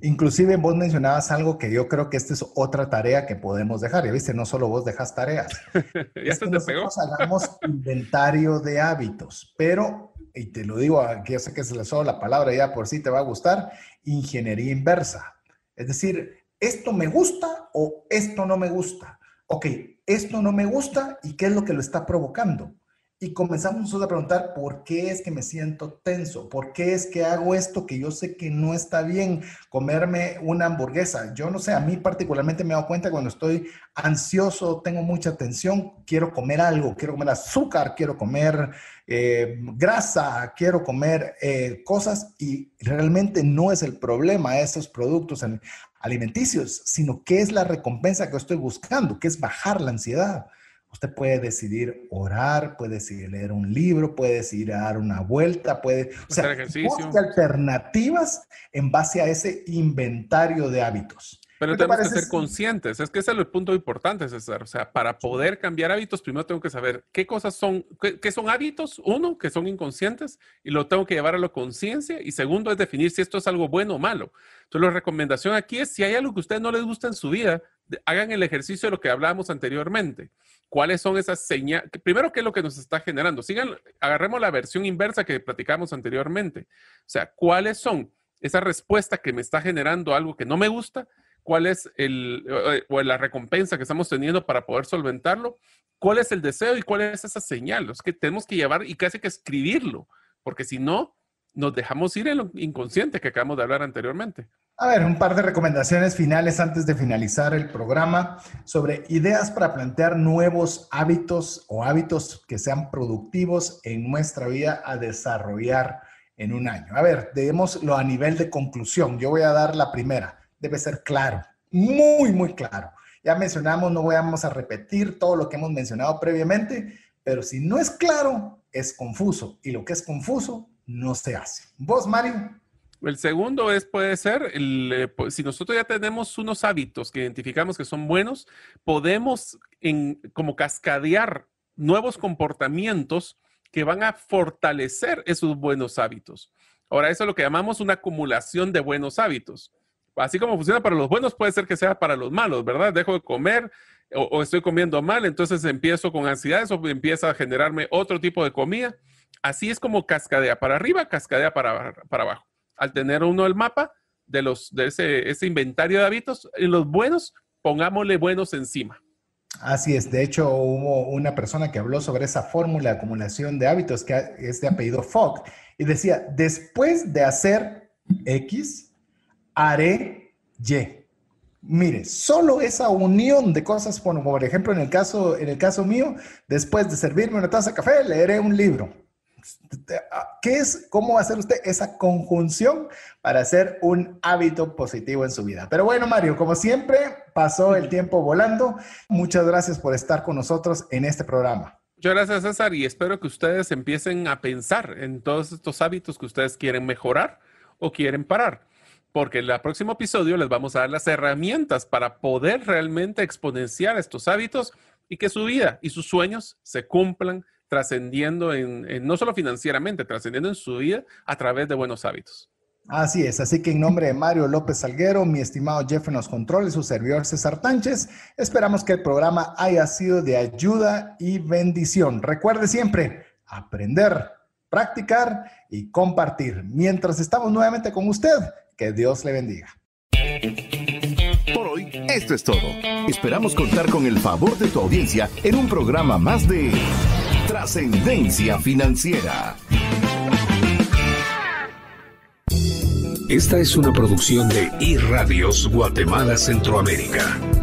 Inclusive vos mencionabas algo que yo creo que esta es otra tarea que podemos dejar. Ya viste, no solo vos dejas tareas. ya hagamos inventario de hábitos, pero, y te lo digo, aquí yo sé que es solo la palabra ya por sí te va a gustar, ingeniería inversa. Es decir, esto me gusta o esto no me gusta. Ok, esto no me gusta y qué es lo que lo está provocando y comenzamos nosotros a preguntar por qué es que me siento tenso, por qué es que hago esto que yo sé que no está bien, comerme una hamburguesa. Yo no sé, a mí particularmente me he dado cuenta cuando estoy ansioso, tengo mucha tensión, quiero comer algo, quiero comer azúcar, quiero comer eh, grasa, quiero comer eh, cosas y realmente no es el problema esos productos alimenticios, sino que es la recompensa que estoy buscando, que es bajar la ansiedad. Usted puede decidir orar, puede decidir leer un libro, puede decidir dar una vuelta, puede... O sea, muchas alternativas en base a ese inventario de hábitos. Pero tenemos que ser conscientes, es que ese es el punto importante, César. O sea, para poder cambiar hábitos, primero tengo que saber qué cosas son, qué, son hábitos, uno, que son inconscientes, y lo tengo que llevar a la conciencia, y segundo, es definir si esto es algo bueno o malo. Entonces, la recomendación aquí es, si hay algo que a ustedes no les gusta en su vida, hagan el ejercicio de lo que hablábamos anteriormente cuáles son esas señales. Primero, ¿qué es lo que nos está generando? Sigan, agarremos la versión inversa que platicamos anteriormente. O sea, ¿cuáles son esa respuesta que me está generando algo que no me gusta? ¿Cuál es el, o la recompensa que estamos teniendo para poder solventarlo? ¿Cuál es el deseo y cuáles es esa señal? Los que tenemos que llevar y casi que escribirlo, porque si no, nos dejamos ir en lo inconsciente que acabamos de hablar anteriormente. A ver, un par de recomendaciones finales antes de finalizar el programa sobre ideas para plantear nuevos hábitos o hábitos que sean productivos en nuestra vida a desarrollar en un año. A ver, lo a nivel de conclusión. Yo voy a dar la primera. Debe ser claro, muy, muy claro. Ya mencionamos, no vamos a repetir todo lo que hemos mencionado previamente, pero si no es claro, es confuso. Y lo que es confuso, no se hace. ¿Vos, Mario? El segundo es, puede ser, eh, si nosotros ya tenemos unos hábitos que identificamos que son buenos, podemos en, como cascadear nuevos comportamientos que van a fortalecer esos buenos hábitos. Ahora, eso es lo que llamamos una acumulación de buenos hábitos. Así como funciona para los buenos, puede ser que sea para los malos, ¿verdad? Dejo de comer o, estoy comiendo mal, entonces empiezo con ansiedades o empieza a generarme otro tipo de comida. Así es como cascadea para arriba, cascadea para, para abajo al tener uno el mapa de, los, de ese, inventario de hábitos, y los buenos, pongámosle buenos encima. Así es, de hecho hubo una persona que habló sobre esa fórmula de acumulación de hábitos que es de apellido Fogg y decía, después de hacer X, haré Y. Mire, solo esa unión de cosas, bueno, por ejemplo, en el caso, en el caso mío, después de servirme una taza de café, leeré un libro. Ah, ¿Qué es, cómo va a hacer usted esa conjunción para hacer un hábito positivo en su vida? Pero bueno, Mario, como siempre, pasó el tiempo volando. Muchas gracias por estar con nosotros en este programa. Muchas gracias, César, y espero que ustedes empiecen a pensar en todos estos hábitos que ustedes quieren mejorar o quieren parar porque en el próximo episodio les vamos a dar las herramientas para poder realmente exponenciar estos hábitos y que su vida y sus sueños se cumplan trascendiendo en, no solo financieramente, trascendiendo en su vida a través de buenos hábitos. Así es, así que en nombre de Mario López Salguero, mi estimado Jeff nos los controles, su servidor César Tánchez, esperamos que el programa haya sido de ayuda y bendición. Recuerde siempre aprender, practicar y compartir. Mientras estamos nuevamente con usted, que Dios le bendiga. Por hoy, esto es todo. Esperamos contar con el favor de tu audiencia en un programa más de Ascendencia Financiera. Esta es una producción de iRadios Guatemala Centroamérica.